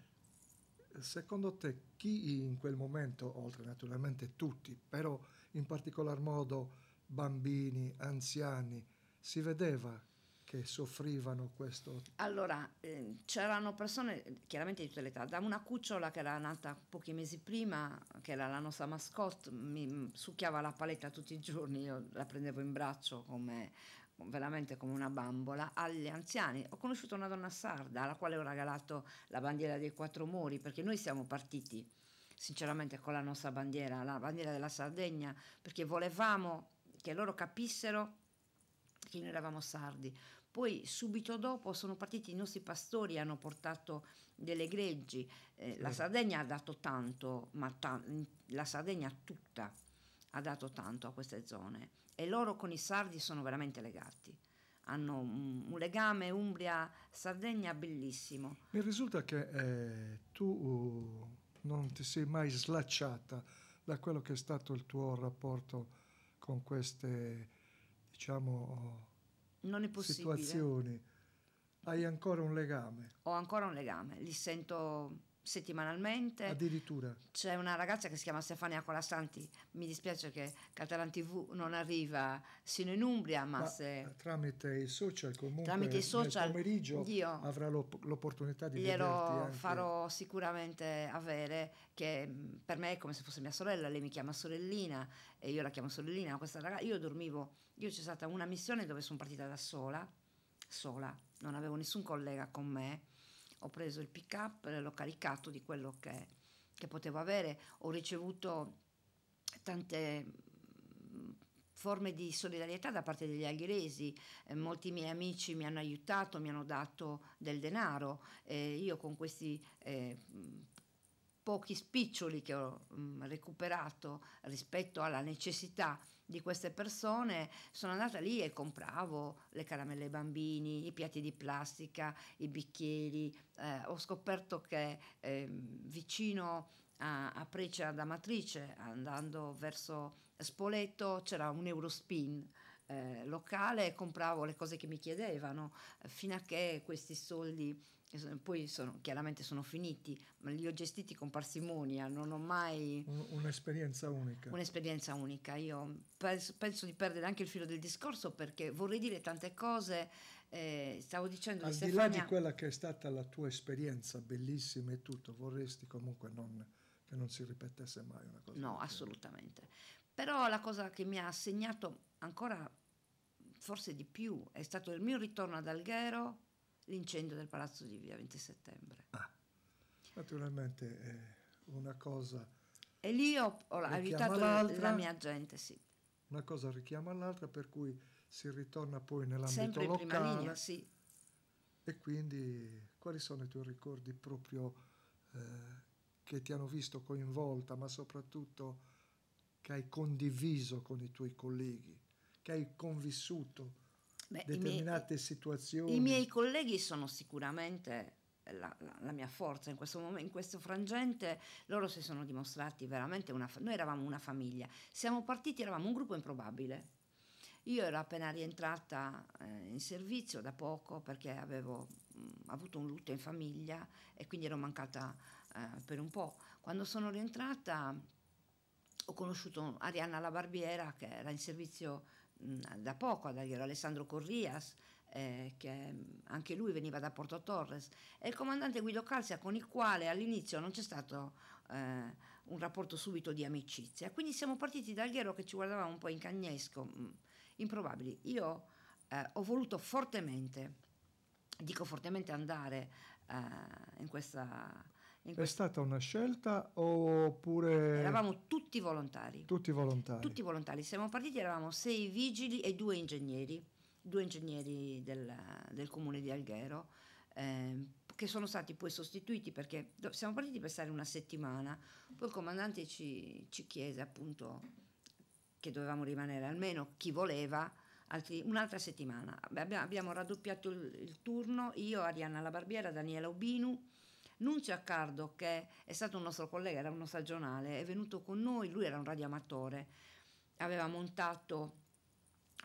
Secondo te chi in quel momento, oltre naturalmente tutti, però in particolar modo bambini, anziani, si vedeva che soffrivano questo? Allora, eh, c'erano persone chiaramente di tutte le età, da una cucciola che era nata pochi mesi prima, che era la nostra mascotte, mi mm, succhiava la paletta tutti i giorni, io la prendevo in braccio come veramente come una bambola, agli anziani. Ho conosciuto una donna sarda alla quale ho regalato la bandiera dei quattro mori, perché noi siamo partiti sinceramente con la nostra bandiera, la bandiera della Sardegna, perché volevamo perché loro capissero che noi eravamo sardi. Poi subito dopo sono partiti i nostri pastori, hanno portato delle greggi. Eh, sì. La mm. Sardegna ha dato tanto, ma ta- la Sardegna tutta ha dato tanto a queste zone e loro con i sardi sono veramente legati. Hanno un, un legame Umbria-Sardegna bellissimo. Mi risulta che eh, tu uh, non ti sei mai slacciata da quello che è stato il tuo rapporto con queste diciamo, situazioni. Hai ancora un legame? Ho ancora un legame, li sento settimanalmente. Addirittura. C'è una ragazza che si chiama Stefania Colasanti, mi dispiace che Catalan TV non arriva sino in Umbria, ma, ma se... Tramite i social comunque, tramite i social, pomeriggio io avrà l'opp- l'opportunità di glielo eh, farò sicuramente avere, che per me è come se fosse mia sorella, lei mi chiama sorellina e io la chiamo sorellina, questa ragazza, io dormivo, io c'è stata una missione dove sono partita da sola, sola, non avevo nessun collega con me ho preso il pick up, l'ho caricato di quello che, che potevo avere, ho ricevuto tante mm, forme di solidarietà da parte degli alghiresi, eh, molti miei amici mi hanno aiutato, mi hanno dato del denaro, eh, io con questi eh, mm, pochi spiccioli che ho mh, mm, recuperato rispetto alla necessità di queste persone, sono andata lì e compravo le caramelle ai bambini, i piatti di plastica, i bicchieri. Eh, ho scoperto che eh, vicino a, a Breccia d'Amatrice, andando verso Spoleto, c'era un Eurospin. Eh, locale compravo le cose che mi chiedevano fino a che questi soldi poi sono, chiaramente sono finiti, ma li ho gestiti con parsimonia, non ho mai... un'esperienza unica. Un'esperienza unica, io penso, penso di perdere anche il filo del discorso perché vorrei dire tante cose, eh, stavo dicendo... Al di, di là di quella che è stata la tua esperienza, bellissima e tutto, vorresti comunque non, che non si ripetesse mai una cosa. No, assolutamente. Quella. Però la cosa che mi ha segnato ancora forse di più è stato il mio ritorno ad Alghero l'incendio del palazzo di via 20 settembre. Ah, naturalmente è una cosa... E lì ho, ho aiutato la mia gente, sì. Una cosa richiama l'altra, per cui si ritorna poi nell'ambito Sempre locale. Sempre in prima linea, sì. E quindi quali sono i tuoi ricordi proprio eh, che ti hanno visto coinvolta, ma soprattutto che hai condiviso con i tuoi colleghi, che hai convissuto? Beh, determinate i miei, situazioni. I miei colleghi sono sicuramente la, la, la, mia forza in questo, momento, in questo frangente, loro si sono dimostrati veramente una famiglia. Noi eravamo una famiglia, siamo partiti, eravamo un gruppo improbabile. Io ero appena rientrata eh, in servizio da poco perché avevo mh, mm, avuto un lutto in famiglia e quindi ero mancata eh, per un po'. Quando sono rientrata ho conosciuto Arianna La Barbiera che era in servizio da poco ad aereo Alessandro Corrias, eh, che anche lui veniva da Porto Torres, e il comandante Guido Calzia con il quale all'inizio non c'è stato eh, un rapporto subito di amicizia. Quindi siamo partiti da Alghero che ci guardavamo un po' in cagnesco, mh, improbabili. Io eh, ho voluto fortemente, dico fortemente andare eh, in questa è stata una scelta oppure... Eravamo tutti volontari. Tutti volontari. Tutti volontari. Siamo partiti, eravamo sei vigili e due ingegneri, due ingegneri del, del comune di Alghero, eh, che sono stati poi sostituiti perché siamo partiti per stare una settimana, poi il comandante ci, ci chiese appunto che dovevamo rimanere almeno chi voleva. Altri, un'altra settimana. Abbiamo, abbiamo raddoppiato il, il, turno, io, Arianna La Barbiera, Daniela Ubinu, Nunzio Accardo, che è stato un nostro collega, era uno stagionale, è venuto con noi, lui era un radioamatore, aveva montato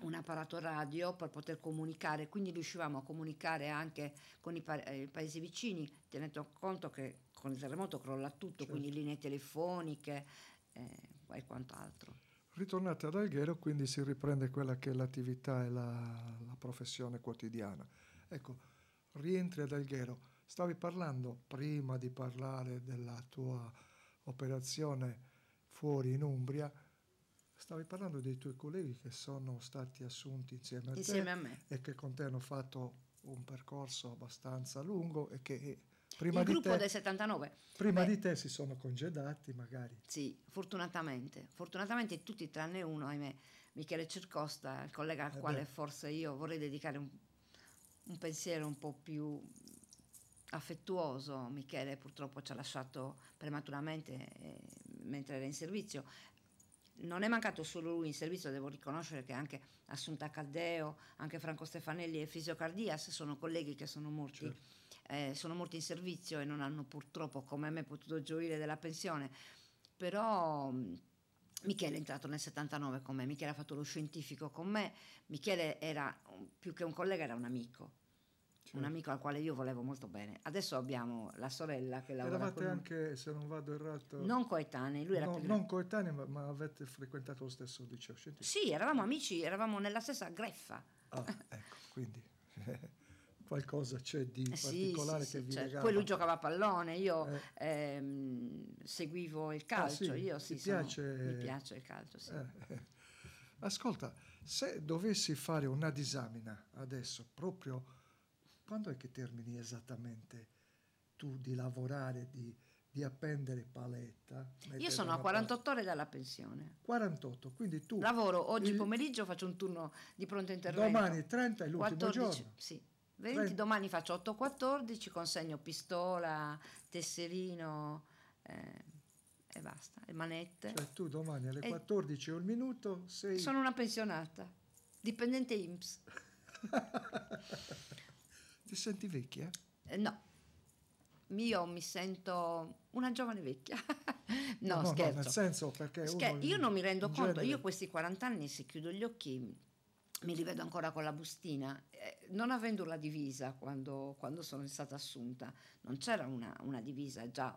un apparato radio per poter comunicare, quindi riuscivamo a comunicare anche con i, pa- eh, i paesi vicini, tenendo conto che con il terremoto crolla tutto, certo. quindi linee telefoniche eh, e quant'altro. Ritornate ad Alghero, quindi si riprende quella che è l'attività e la, la professione quotidiana. Ecco, rientri ad Alghero, Stavi parlando prima di parlare della tua operazione fuori in Umbria, stavi parlando dei tuoi colleghi che sono stati assunti insieme a insieme te a me. e che con te hanno fatto un percorso abbastanza lungo e che eh, prima il di gruppo te, del 79 prima Beh, di te si sono congedati magari sì fortunatamente fortunatamente tutti tranne uno ahimè Michele Circosta il collega al eh quale beh. forse io vorrei dedicare un, un pensiero un po' più affettuoso, Michele purtroppo ci ha lasciato prematuramente eh, mentre era in servizio, non è mancato solo lui in servizio, devo riconoscere che anche Assunta Caldeo, anche Franco Stefanelli e Fisiocardias sono colleghi che sono morti, certo. eh, sono morti in servizio e non hanno purtroppo come me potuto gioire della pensione, però mm, Michele è entrato nel 79 con me, Michele ha fatto lo scientifico con me, Michele era più che un collega, era un amico certo. un amico al quale io volevo molto bene. Adesso abbiamo la sorella che lavora Eravate anche, se non vado errato... Non coetanei, lui era no, più Non coetanei, ma, ma, avete frequentato lo stesso liceo scientifico? Sì, eravamo amici, eravamo nella stessa greffa. Ah, ecco, quindi... qualcosa c'è di eh particolare sì, sì, che sì, vi certo. Regala. Poi lui giocava a pallone, io eh. ehm, seguivo il ah, calcio, ah, io sì, piace... sono, mi piace il calcio, sì. Eh, eh. Ascolta, se dovessi fare una disamina adesso proprio quando è che termini esattamente tu di lavorare, di, di appendere paletta? Io sono a 48 parte. ore dalla pensione. 48, quindi tu... Lavoro oggi il, pomeriggio, faccio un turno di pronto intervento. Domani 30 è l'ultimo 14, giorno. Sì. 20, domani faccio 8.14, consegno pistola, tesserino eh, e basta, le manette. Cioè tu domani alle 14 o il minuto sei... Sono una pensionata, dipendente IMSS. Ti senti vecchia? Eh, no. Io mi sento una giovane vecchia. no, no, scherzo. No, nel senso perché Scher- io non mi rendo conto, genere... io questi 40 anni se chiudo gli occhi mi rivedo ancora con la bustina, eh, non avendo la divisa quando, quando, sono stata assunta, non c'era una, una, divisa già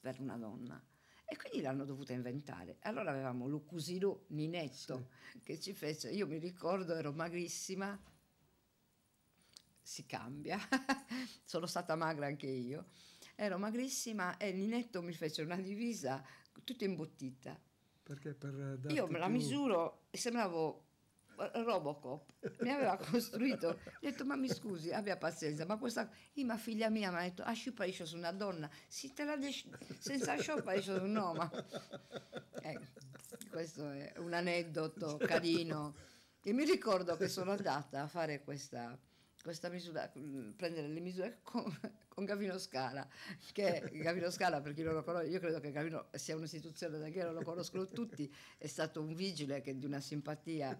per una donna e quindi l'hanno dovuta inventare. Allora avevamo Lucusino Ninetto sì. che ci fece, io mi ricordo ero magrissima, si cambia, sono stata magra anche io, ero magrissima e Ninetto mi fece una divisa tutta imbottita. Perché per eh, Io me la più... misuro e sembravo eh, Robocop, mi aveva costruito, ho detto ma mi scusi, abbia pazienza, ma questa, ma figlia mia mi ha detto, ah sciupaiscio sono una donna, si te la des- senza sciupaiscio su un uomo. Eh, questo è un aneddoto carino. E mi ricordo che sono andata a fare questa questa misura, mm, prendere le misure con, con Gavino Scala, che Gavino Scala, per chi non lo conosce, io credo che Gavino sia un'istituzione da che non lo conoscono tutti, è stato un vigile che di una simpatia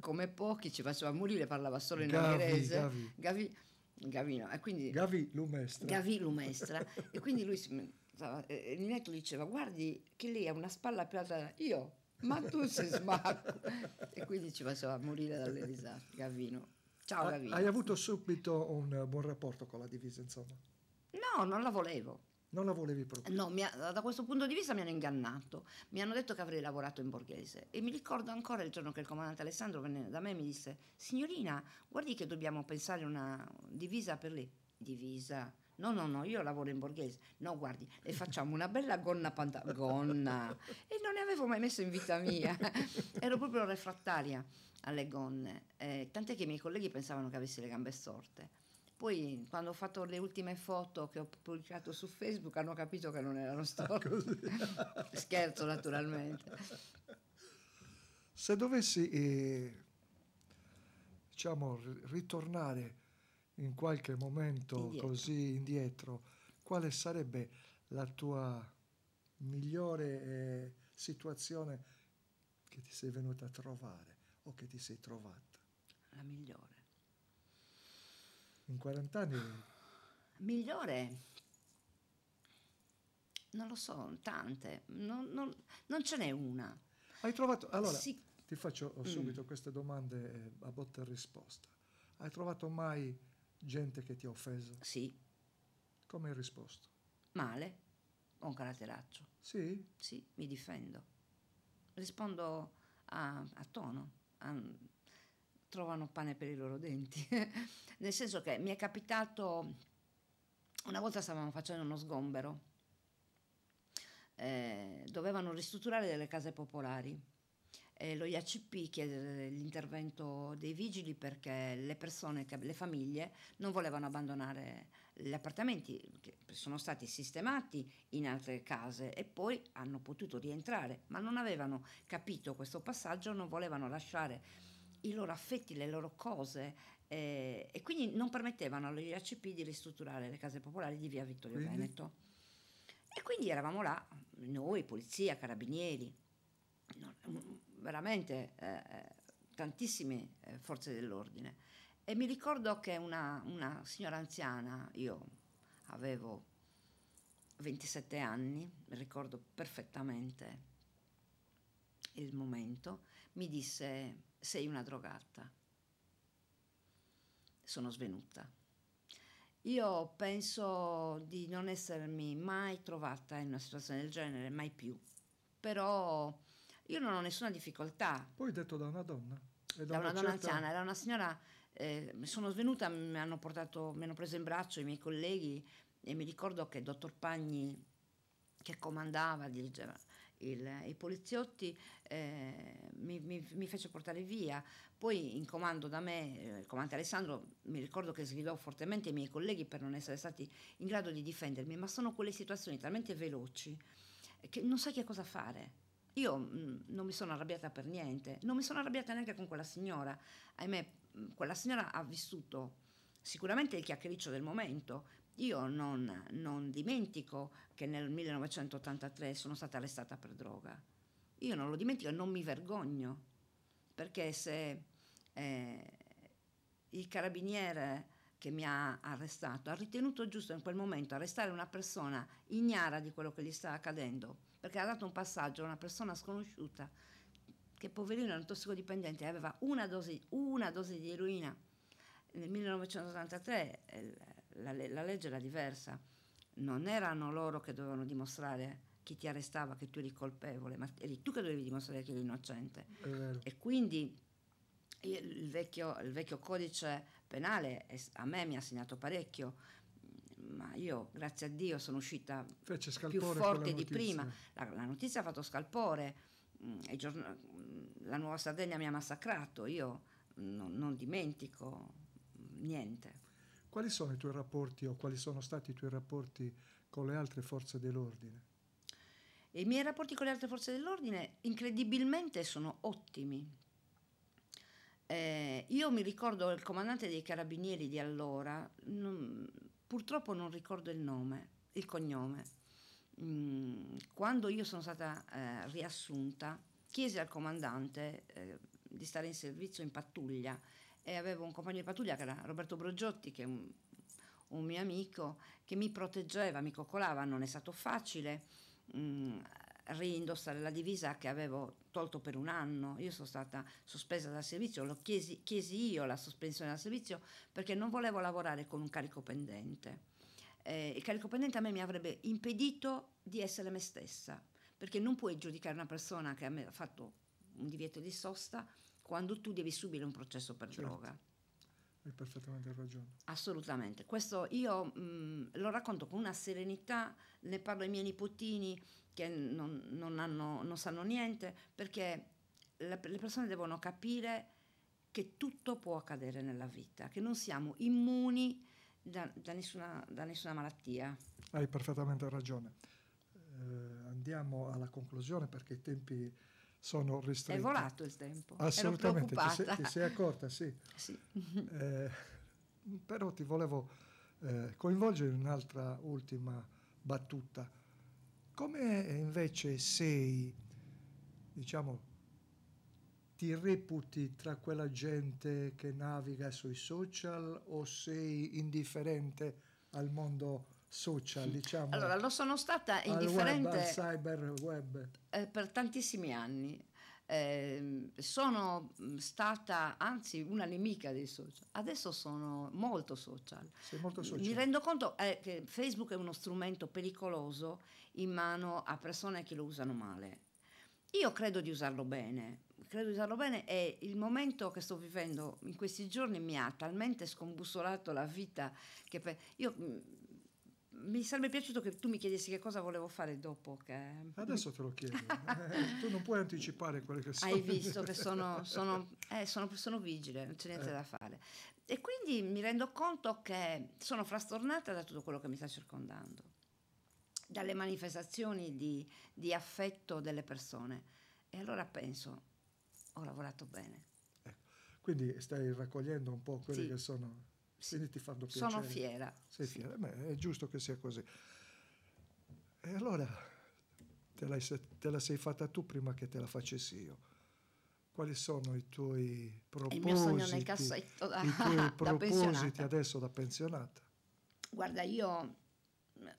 come pochi ci faceva morire, parlava solo in Gavi, inglese. Gavi. Gavi, Gavino, e quindi, Gavi Lumestra. Gavi Lumestra. e quindi lui, Ninetto diceva, guardi che lei ha una spalla più alta, io, ma tu sei smacco. e quindi ci faceva morire dalle risate, Gavino. Ciao ha, Davide. Hai avuto subito un eh, buon rapporto con la divisa, insomma? No, non la volevo. Non la volevi proprio? No, ha, da questo punto di vista mi hanno ingannato. Mi hanno detto che avrei lavorato in borghese e mi ricordo ancora il giorno che il comandante Alessandro venne da me e mi disse: Signorina, guardi che dobbiamo pensare una divisa per lei. Divisa? No, no, no, io lavoro in borghese. No, guardi, e facciamo una bella gonna «Gonna!» e non ne avevo mai messo in vita mia. Ero proprio refrattaria alle gonne, eh, tant'è che i miei colleghi pensavano che avessi le gambe storte. Poi quando ho fatto le ultime foto che ho pubblicato su Facebook hanno capito che non erano ah, storte. Scherzo naturalmente. Se dovessi eh, diciamo, ritornare in qualche momento indietro. così indietro, quale sarebbe la tua migliore eh, situazione che ti sei venuta a trovare? o che ti sei trovata? La migliore. In 40 anni? Migliore? Non lo so, tante, non, non, non ce n'è una. Hai trovato, allora sì. ti faccio subito mm. queste domande eh, a botta e risposta. Hai trovato mai gente che ti ha offeso? Sì. Come hai risposto? Male, ho un caratteraccio. Sì? Sì, mi difendo. Rispondo a, a tono um, trovano pane per i loro denti. Nel senso che mi è capitato, una volta stavamo facendo uno sgombero, eh, dovevano ristrutturare delle case popolari. E lo IACP chiede l'intervento dei vigili perché le persone, le famiglie non volevano abbandonare gli appartamenti sono stati sistemati in altre case e poi hanno potuto rientrare, ma non avevano capito questo passaggio, non volevano lasciare i loro affetti, le loro cose eh, e quindi non permettevano agli ACP di ristrutturare le case popolari di via Vittorio mm Veneto. E quindi eravamo là, noi, polizia, carabinieri, veramente eh, tantissime eh, forze dell'ordine e mi ricordo che una, una signora anziana, io avevo 27 anni, ricordo perfettamente il momento, mi disse sei una drogata. Sono svenuta. Io penso di non essermi mai trovata in una situazione del genere, mai più. Però io non ho nessuna difficoltà. Poi detto da una donna. Da, da, una, una donna certa... anziana, era una signora eh, sono svenuta, mi hanno, portato, mi hanno preso in braccio i miei colleghi e mi ricordo che il dottor Pagni che comandava, dirigeva il, i poliziotti, eh, mi, mi, mi, fece portare via. Poi in comando da me, eh, il comandante Alessandro, mi ricordo che sgridò fortemente i miei colleghi per non essere stati in grado di difendermi, ma sono quelle situazioni talmente veloci che non sai che cosa fare. Io mh, mm, non mi sono arrabbiata per niente, non mi sono arrabbiata neanche con quella signora. Ahimè, Mm, quella signora ha vissuto sicuramente il chiacchiericcio del momento. Io non, non dimentico che nel 1983 sono stata arrestata per droga. Io non lo dimentico e non mi vergogno, perché se eh, il carabiniere che mi ha arrestato ha ritenuto giusto in quel momento arrestare una persona ignara di quello che gli sta accadendo, perché ha dato un passaggio a una persona sconosciuta che poverino era un tossicodipendente, aveva una dose, una dose di eroina. Nel 1983 la, la legge era diversa, non erano loro che dovevano dimostrare chi ti arrestava che tu eri colpevole, ma eri tu che dovevi dimostrare che eri innocente. E quindi il vecchio, il vecchio codice penale a me mi ha segnato parecchio, ma io grazie a Dio sono uscita più forte di prima. La, la, notizia ha fatto scalpore Mm, mm, la Nuova Sardegna mi ha massacrato, io non, non dimentico niente. Quali sono i tuoi rapporti o quali sono stati i tuoi rapporti con le altre forze dell'ordine? I miei rapporti con le altre forze dell'ordine incredibilmente sono ottimi. Eh, io mi ricordo il comandante dei carabinieri di allora, non, purtroppo non ricordo il nome, il cognome quando io sono stata eh, riassunta, chiesi al comandante eh, di stare in servizio in pattuglia e avevo un compagno di pattuglia che era Roberto Brogiotti, che è un, un mio amico, che mi proteggeva, mi coccolava, non è stato facile. Mh, reindossare la divisa che avevo tolto per un anno. Io sono stata sospesa dal servizio, lo chiesi, chiesi io la sospensione dal servizio perché non volevo lavorare con un carico pendente eh, il carico pendente a me mi avrebbe impedito di essere me stessa, perché non puoi giudicare una persona che ha fatto un divieto di sosta quando tu devi subire un processo per certo. droga. Hai perfettamente ragione. Assolutamente. Questo io mh, mm, lo racconto con una serenità, ne parlo ai miei nipotini che non, non, hanno, non sanno niente, perché la, le persone devono capire che tutto può accadere nella vita, che non siamo immuni da, da, nessuna, da nessuna malattia. Hai perfettamente ragione. Eh, andiamo alla conclusione perché i tempi sono ristretti. È volato il tempo. Assolutamente, ti sei, ti sei, accorta, sì. sì. eh, però ti volevo eh, coinvolgere in un'altra ultima battuta. Come invece sei, diciamo, ti reputi tra quella gente che naviga sui social o sei indifferente al mondo social, diciamo? Allora, lo sono stata indifferente al, web, al cyber web. Eh, per tantissimi anni. Eh, sono mm, stata anzi una nemica dei social, adesso sono molto social. Molto social. Mi rendo conto eh, che Facebook è uno strumento pericoloso in mano a persone che lo usano male. Io credo di usarlo bene, credo di usarlo bene, è il momento che sto vivendo in questi giorni mi ha talmente scombussolato la vita che per, io mm, mi sarebbe piaciuto che tu mi chiedessi che cosa volevo fare dopo. Che... Adesso te lo chiedo. Eh, tu non puoi anticipare quelle che sono. Hai visto che sono, sono, eh, sono, sono vigile, non c'è niente eh. da fare. E quindi mi rendo conto che sono frastornata da tutto quello che mi sta circondando, dalle manifestazioni di, di affetto delle persone. E allora penso, ho lavorato bene. Ecco. Quindi stai raccogliendo un po' quelli sì. che sono... Quindi ti fanno piacere. Sono fiera. Sei sì. fiera, Beh, è giusto che sia così. E allora te, te la sei fatta tu prima che te la facessi io quali sono i tuoi propositi? Il mio sogno nel cassetto da, I tuoi da propositi pensionata. adesso da pensionata? Guarda, io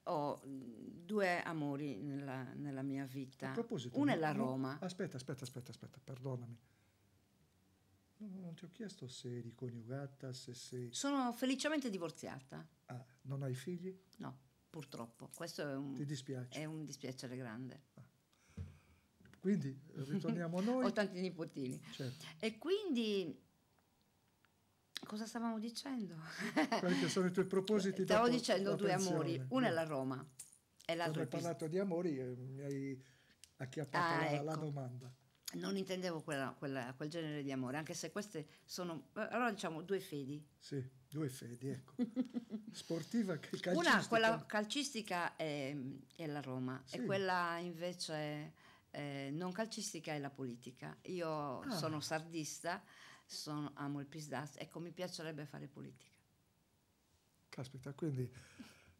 ho due amori nella, nella mia vita. A proposito, Uno è la no, Roma. Aspetta, aspetta, aspetta, aspetta, perdonami. No, non ti ho chiesto se eri coniugata, se sei... Sono felicemente divorziata. Ah, non hai figli? No, purtroppo. Questo è un, Ti dispiace? è un dispiacere grande. Ah. Quindi ritorniamo a noi. ho tanti nipotini. Certo. E quindi Cosa stavamo dicendo? Quelli che sono i tuoi propositi. Stavo dicendo due pensione. amori, uno è la Roma e l'altro... Quando hai parlato di amori eh, mi hai acchiappato ah, la, ecco. la domanda. Non intendevo quella, quella, quel genere di amore, anche se queste sono, eh, allora diciamo due fedi. Sì, due fedi, ecco. Sportiva che calcistica. Una, quella calcistica è, è la Roma sì. e quella invece eh, non calcistica è la politica. Io ah. sono sardista, sono, amo il PISDAS, ecco mi piacerebbe fare politica. Caspita, quindi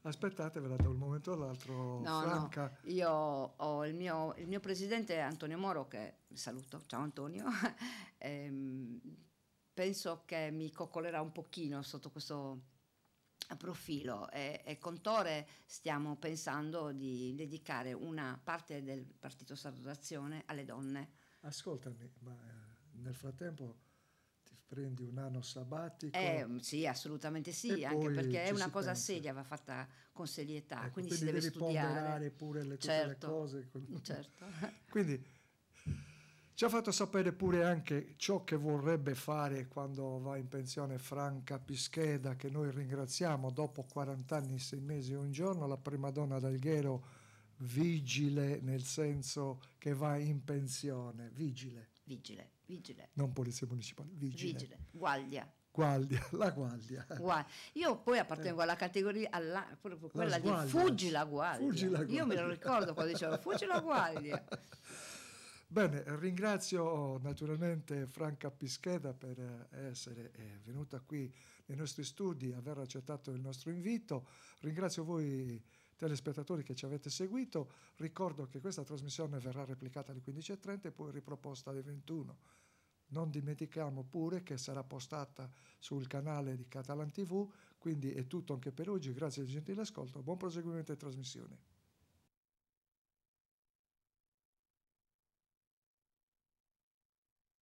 aspettatevela da un momento all'altro. No, Franca. No, io ho il mio, il mio, presidente Antonio Moro che saluto, ciao Antonio, ehm, penso che mi coccolerà un pochino sotto questo profilo e, e, con Tore stiamo pensando di dedicare una parte del Partito Sardo d'Azione alle donne. Ascoltami, ma eh, nel frattempo ti prendi un anno sabbatico? Eh, mm, sì, assolutamente sì, anche perché è una cosa pensa. seria, va fatta con serietà, ecco, quindi, quindi si deve studiare. pure le, certo, le cose. Certo. quindi ci ha fatto sapere pure anche ciò che vorrebbe fare quando va in pensione Franca Pischeda, che noi ringraziamo dopo 40 anni, 6 mesi e un giorno, la prima donna d'Alghero vigile nel senso che va in pensione, vigile. Vigile, vigile. Non polizia municipale, vigile. Vigile, guardia. Guardia, la guardia. guardia. Io poi appartengo eh. alla categoria, alla, quella di fuggi la Fuggi la guardia. Io me lo ricordo quando dicevo fuggi la guardia. Bene, ringrazio naturalmente Franca Pischeda per essere eh, venuta qui nei nostri studi, aver accettato il nostro invito. Ringrazio voi telespettatori che ci avete seguito. Ricordo che questa trasmissione verrà replicata alle 15.30 e poi riproposta alle 21. Non dimentichiamo pure che sarà postata sul canale di Catalan TV, quindi è tutto anche per oggi. Grazie del gentile ascolto, buon proseguimento e trasmissione.